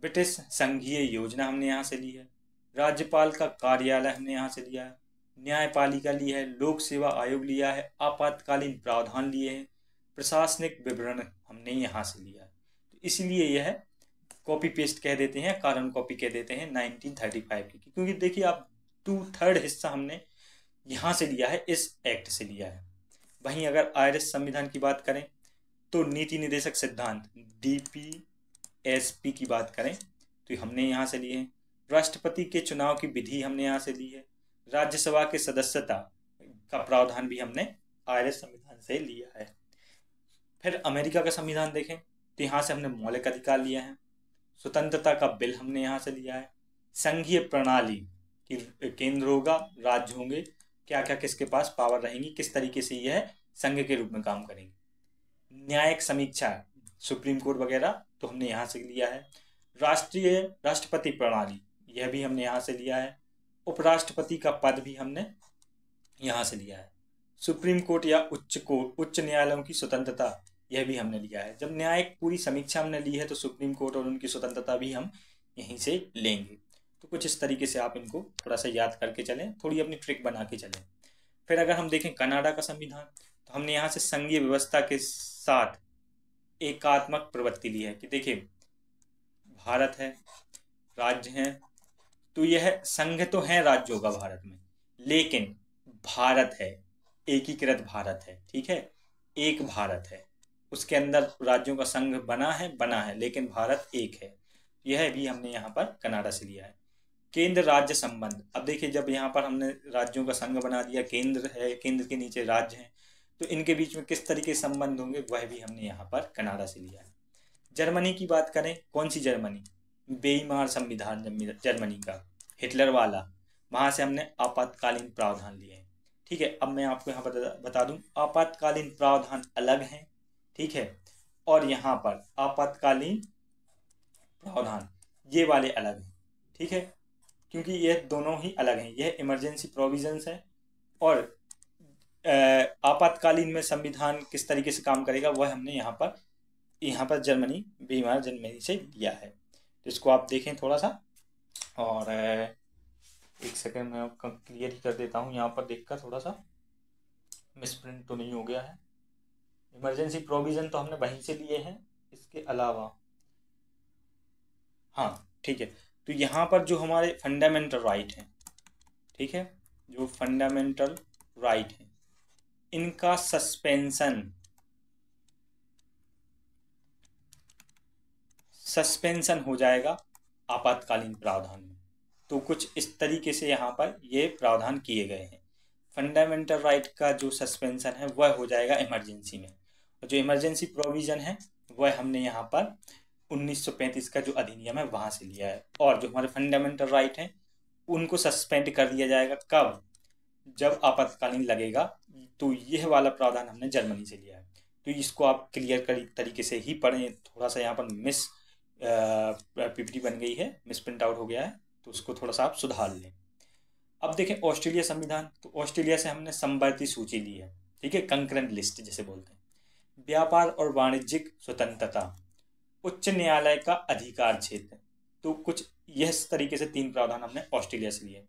ब्रिटिश संघीय योजना हमने यहाँ से ली है राज्यपाल का कार्यालय हमने यहाँ से लिया है न्यायपालिका ली है लोक सेवा आयोग लिया है आपातकालीन प्रावधान लिए हैं प्रशासनिक विवरण हमने यहाँ से लिया है इसलिए यह कॉपी पेस्ट कह देते हैं कारण कॉपी कह देते हैं 1935 की क्योंकि देखिए आप टू थर्ड हिस्सा हमने यहाँ से लिया है इस एक्ट से लिया है वहीं अगर आयरस संविधान की बात करें तो नीति निदेशक सिद्धांत डीपीएसपी की बात करें तो हमने यहाँ से लिए हैं राष्ट्रपति के चुनाव की विधि हमने यहाँ से ली है राज्यसभा के सदस्यता का प्रावधान भी हमने आयरस संविधान से लिया है फिर अमेरिका का संविधान देखें तो यहाँ से हमने मौलिक अधिकार लिया है स्वतंत्रता का बिल हमने यहाँ से लिया है संघीय प्रणाली केंद्र होगा राज्य होंगे क्या क्या किसके पास पावर रहेंगी किस तरीके से यह संघ के रूप में काम करेंगे न्यायिक समीक्षा सुप्रीम कोर्ट वगैरह तो हमने यहाँ से लिया है राष्ट्रीय राष्ट्रपति प्रणाली यह भी हमने यहाँ से लिया है उपराष्ट्रपति का पद भी हमने यहाँ से लिया है सुप्रीम कोर्ट या उच्च कोर्ट उच्च न्यायालयों की स्वतंत्रता यह भी हमने लिया है जब न्यायिक पूरी समीक्षा हमने ली है तो सुप्रीम कोर्ट और उनकी स्वतंत्रता भी हम यहीं से लेंगे तो कुछ इस तरीके से आप इनको थोड़ा सा याद करके चलें थोड़ी अपनी ट्रिक बना के चलें फिर अगर हम देखें कनाडा का संविधान तो हमने यहाँ से संघीय व्यवस्था के साथ एकात्मक प्रवृत्ति ली है कि देखिए भारत है राज्य हैं तो यह संघ तो है राज्यों का भारत में लेकिन भारत है एकीकृत भारत है ठीक है एक भारत है उसके अंदर राज्यों का संघ बना है बना है लेकिन भारत एक है यह भी हमने यहाँ पर कनाडा से लिया है केंद्र राज्य संबंध अब देखिए जब यहाँ पर हमने राज्यों का संघ बना दिया केंद्र है केंद्र के नीचे राज्य हैं तो इनके बीच में किस तरीके संबंध होंगे वह भी हमने यहाँ पर कनाडा से लिया है जर्मनी की बात करें कौन सी जर्मनी बेईमार संविधान जर्मनी का हिटलर वाला वहाँ से हमने आपातकालीन प्रावधान लिए हैं ठीक है अब मैं आपको यहाँ पर बता दूँ आपातकालीन प्रावधान अलग हैं ठीक है और यहाँ पर आपातकालीन प्रावधान ये वाले अलग हैं ठीक है क्योंकि ये दोनों ही अलग हैं यह इमरजेंसी प्रोविजंस है और आपातकालीन में संविधान किस तरीके से काम करेगा वह हमने यहाँ पर यहाँ पर जर्मनी बीमार जर्मनी से लिया है तो इसको आप देखें थोड़ा सा और एक सेकेंड मैं आपका क्लियर ही कर देता हूँ यहाँ पर देख कर थोड़ा सा मिसप्रिंट तो नहीं हो गया है इमरजेंसी प्रोविज़न तो हमने वहीं से लिए हैं इसके अलावा हाँ ठीक है तो यहाँ पर जो हमारे फंडामेंटल राइट हैं ठीक है जो फंडामेंटल राइट हैं इनका सस्पेंशन सस्पेंशन हो जाएगा आपातकालीन प्रावधान में तो कुछ इस तरीके से यहाँ पर ये प्रावधान किए गए हैं फंडामेंटल राइट का जो सस्पेंशन है वह हो जाएगा इमरजेंसी में जो इमरजेंसी प्रोविज़न है वह हमने यहाँ पर 1935 का जो अधिनियम है वहाँ से लिया है और जो हमारे फंडामेंटल राइट हैं उनको सस्पेंड कर दिया जाएगा कब जब आपातकालीन लगेगा तो यह वाला प्रावधान हमने जर्मनी से लिया है तो इसको आप क्लियर तरीके से ही पढ़ें थोड़ा सा यहाँ पर मिस पीपीटी बन गई है मिस प्रिंट आउट हो गया है तो उसको थोड़ा सा आप सुधार लें अब देखें ऑस्ट्रेलिया संविधान तो ऑस्ट्रेलिया से हमने संवर्ती सूची ली है ठीक है कंकरेंट लिस्ट जैसे बोलते हैं व्यापार और वाणिज्यिक स्वतंत्रता उच्च न्यायालय का अधिकार क्षेत्र तो कुछ यह तरीके से तीन प्रावधान हमने ऑस्ट्रेलिया से लिए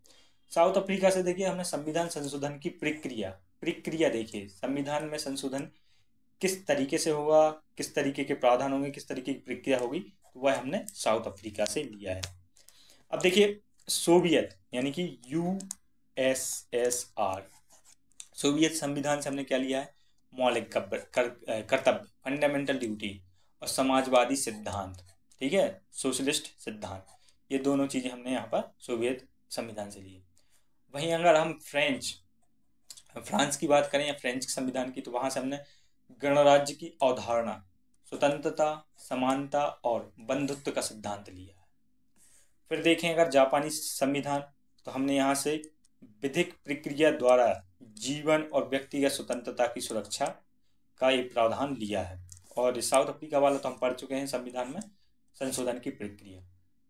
साउथ अफ्रीका से देखिए हमने संविधान संशोधन की प्रक्रिया प्रक्रिया देखिए संविधान में संशोधन किस तरीके से होगा किस तरीके के प्रावधान होंगे किस तरीके की प्रक्रिया होगी तो वह हमने साउथ अफ्रीका से लिया है अब देखिए सोवियत यानी कि U S S R Soviet संविधान से हमने क्या लिया है मौलिक कर्तव्य फंडामेंटल ड्यूटी और समाजवादी सिद्धांत ठीक है सोशलिस्ट सिद्धांत ये दोनों चीज़ें हमने यहाँ पर सोवियत संविधान से ली वहीं अगर हम फ्रेंच फ्रांस की बात करें या फ्रेंच के संविधान की तो वहाँ से हमने गणराज्य की अवधारणा स्वतंत्रता समानता और बंधुत्व का सिद्धांत लिया है फिर देखें अगर जापानी संविधान तो हमने यहाँ से विधिक प्रक्रिया द्वारा जीवन और व्यक्तिगत स्वतंत्रता की सुरक्षा का ये प्रावधान लिया है और साउथ अफ्रीका वाला तो हम पढ़ चुके हैं संविधान में संशोधन की प्रक्रिया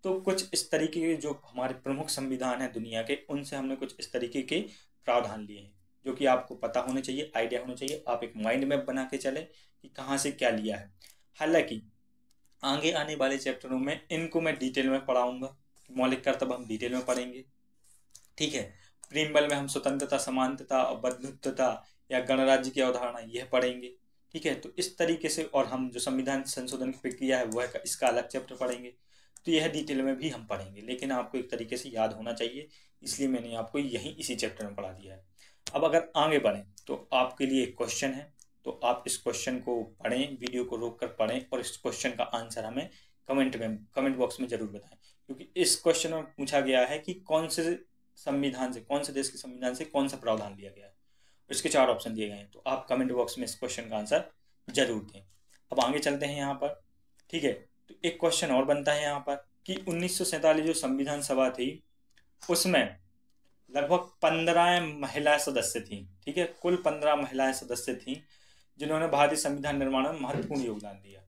तो कुछ इस तरीके के जो हमारे प्रमुख संविधान हैं दुनिया के उनसे हमने कुछ इस तरीके के प्रावधान लिए हैं जो कि आपको पता होने चाहिए आइडिया होना चाहिए आप एक माइंड मैप बना के चलें कि कहाँ से क्या लिया है हालांकि आगे आने वाले चैप्टरों में इनको मैं डिटेल में पढ़ाऊँगा मौलिक कर्तव्य हम डिटेल में पढ़ेंगे ठीक है प्रीम्बल में हम स्वतंत्रता समानता और बंधुत्वता या गणराज्य की अवधारणा यह पढ़ेंगे ठीक है तो इस तरीके से और हम जो संविधान संशोधन की प्रक्रिया है वह इसका अलग चैप्टर पढ़ेंगे तो यह डिटेल में भी हम पढ़ेंगे लेकिन आपको एक तरीके से याद होना चाहिए इसलिए मैंने आपको यही इसी चैप्टर में पढ़ा दिया है अब अगर आगे बढ़ें तो आपके लिए एक क्वेश्चन है तो आप इस क्वेश्चन को पढ़ें वीडियो को रोक कर पढ़ें और इस क्वेश्चन का आंसर हमें कमेंट में कमेंट बॉक्स में ज़रूर बताएं क्योंकि इस क्वेश्चन में पूछा गया है कि कौन से संविधान से कौन से देश के संविधान से कौन सा प्रावधान लिया गया है तो इसके चार ऑप्शन दिए गए हैं तो आप कमेंट बॉक्स में इस क्वेश्चन का आंसर जरूर दें अब आगे चलते हैं यहाँ पर ठीक है तो एक क्वेश्चन और बनता है यहाँ पर कि उन्नीस जो संविधान सभा थी उसमें लगभग पंद्रह महिलाएं सदस्य थीं ठीक है कुल पंद्रह महिलाएं सदस्य थीं जिन्होंने भारतीय संविधान निर्माण में महत्वपूर्ण योगदान दिया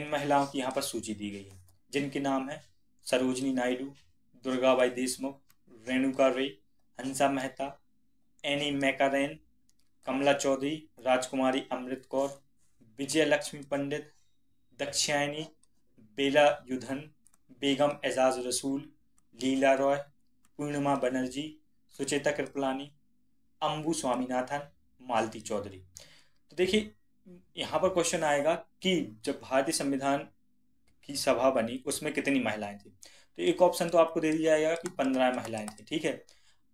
इन महिलाओं की यहाँ पर सूची दी गई है जिनके नाम है सरोजनी नायडू दुर्गाबाई देशमुख रेणुका रे हंसा मेहता एनी मैकारेन कमला चौधरी राजकुमारी अमृत कौर विजय लक्ष्मी पंडित दक्षायनी बेला युधन बेगम एजाज रसूल लीला रॉय पूर्णिमा बनर्जी सुचेता कृपलानी अम्बू स्वामीनाथन मालती चौधरी तो देखिए यहाँ पर क्वेश्चन आएगा कि जब भारतीय संविधान की सभा बनी उसमें कितनी महिलाएं थी तो एक ऑप्शन तो आपको दे दिया जाएगा कि पंद्रह महिलाएं थी ठीक है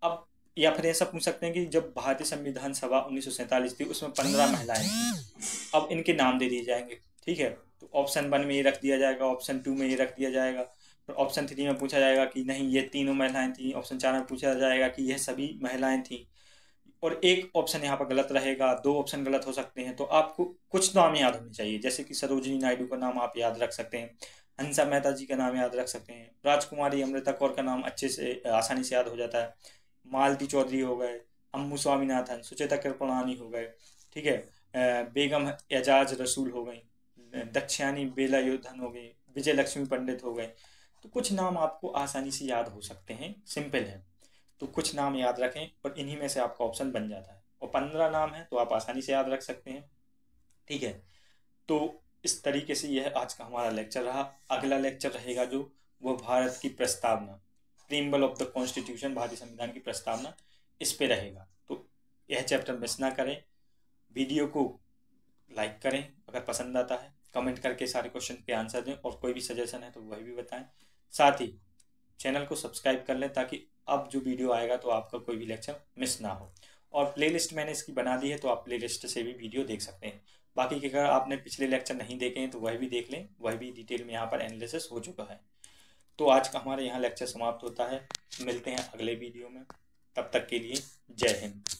अब या फिर ऐसा पूछ सकते हैं कि जब भारतीय संविधान सभा उन्नीस थी उसमें पंद्रह महिलाएं थी अब इनके नाम दे दिए जाएंगे ठीक है तो ऑप्शन वन में ये रख दिया जाएगा ऑप्शन टू में ये रख दिया जाएगा फिर ऑप्शन थ्री में पूछा जाएगा कि नहीं ये तीनों महिलाएं थी ऑप्शन चार में पूछा जाएगा कि यह सभी महिलाएं थी और एक ऑप्शन यहाँ पर गलत रहेगा दो ऑप्शन गलत हो सकते हैं तो आपको कुछ तो नाम याद होने चाहिए जैसे कि सरोजनी नायडू का नाम आप याद रख सकते हैं हंसा मेहता जी का नाम याद रख सकते हैं राजकुमारी अमृता कौर का नाम अच्छे से आसानी से याद हो जाता है मालती चौधरी हो गए अम्मू स्वामीनाथन सुचेता कृपणानी हो गए ठीक है बेगम एजाज रसूल हो गई दक्षिणी बेला योद्धन हो गई विजय लक्ष्मी पंडित हो गए तो कुछ नाम आपको आसानी से याद हो सकते हैं सिंपल है तो कुछ नाम याद रखें और इन्हीं में से आपका ऑप्शन बन जाता है और पंद्रह नाम है तो आप आसानी से याद रख सकते हैं ठीक है तो इस तरीके से यह आज का हमारा लेक्चर रहा अगला लेक्चर रहेगा जो वो भारत की प्रस्तावना प्रीम्बल ऑफ द कॉन्स्टिट्यूशन भारतीय संविधान की प्रस्तावना इस पे रहेगा तो यह चैप्टर मिस ना करें वीडियो को लाइक करें अगर पसंद आता है कमेंट करके सारे क्वेश्चन के आंसर दें और कोई भी सजेशन है तो वही भी बताएं साथ ही चैनल को सब्सक्राइब कर लें ताकि अब जो वीडियो आएगा तो आपका कोई भी लेक्चर मिस ना हो और प्लेलिस्ट मैंने इसकी बना दी है तो आप प्लेलिस्ट से भी वीडियो देख सकते हैं बाकी के अगर आपने पिछले लेक्चर नहीं देखे हैं तो वह भी देख लें वह भी डिटेल में यहाँ पर एनालिसिस हो चुका है तो आज का हमारे यहाँ लेक्चर समाप्त होता है मिलते हैं अगले वीडियो में तब तक के लिए जय हिंद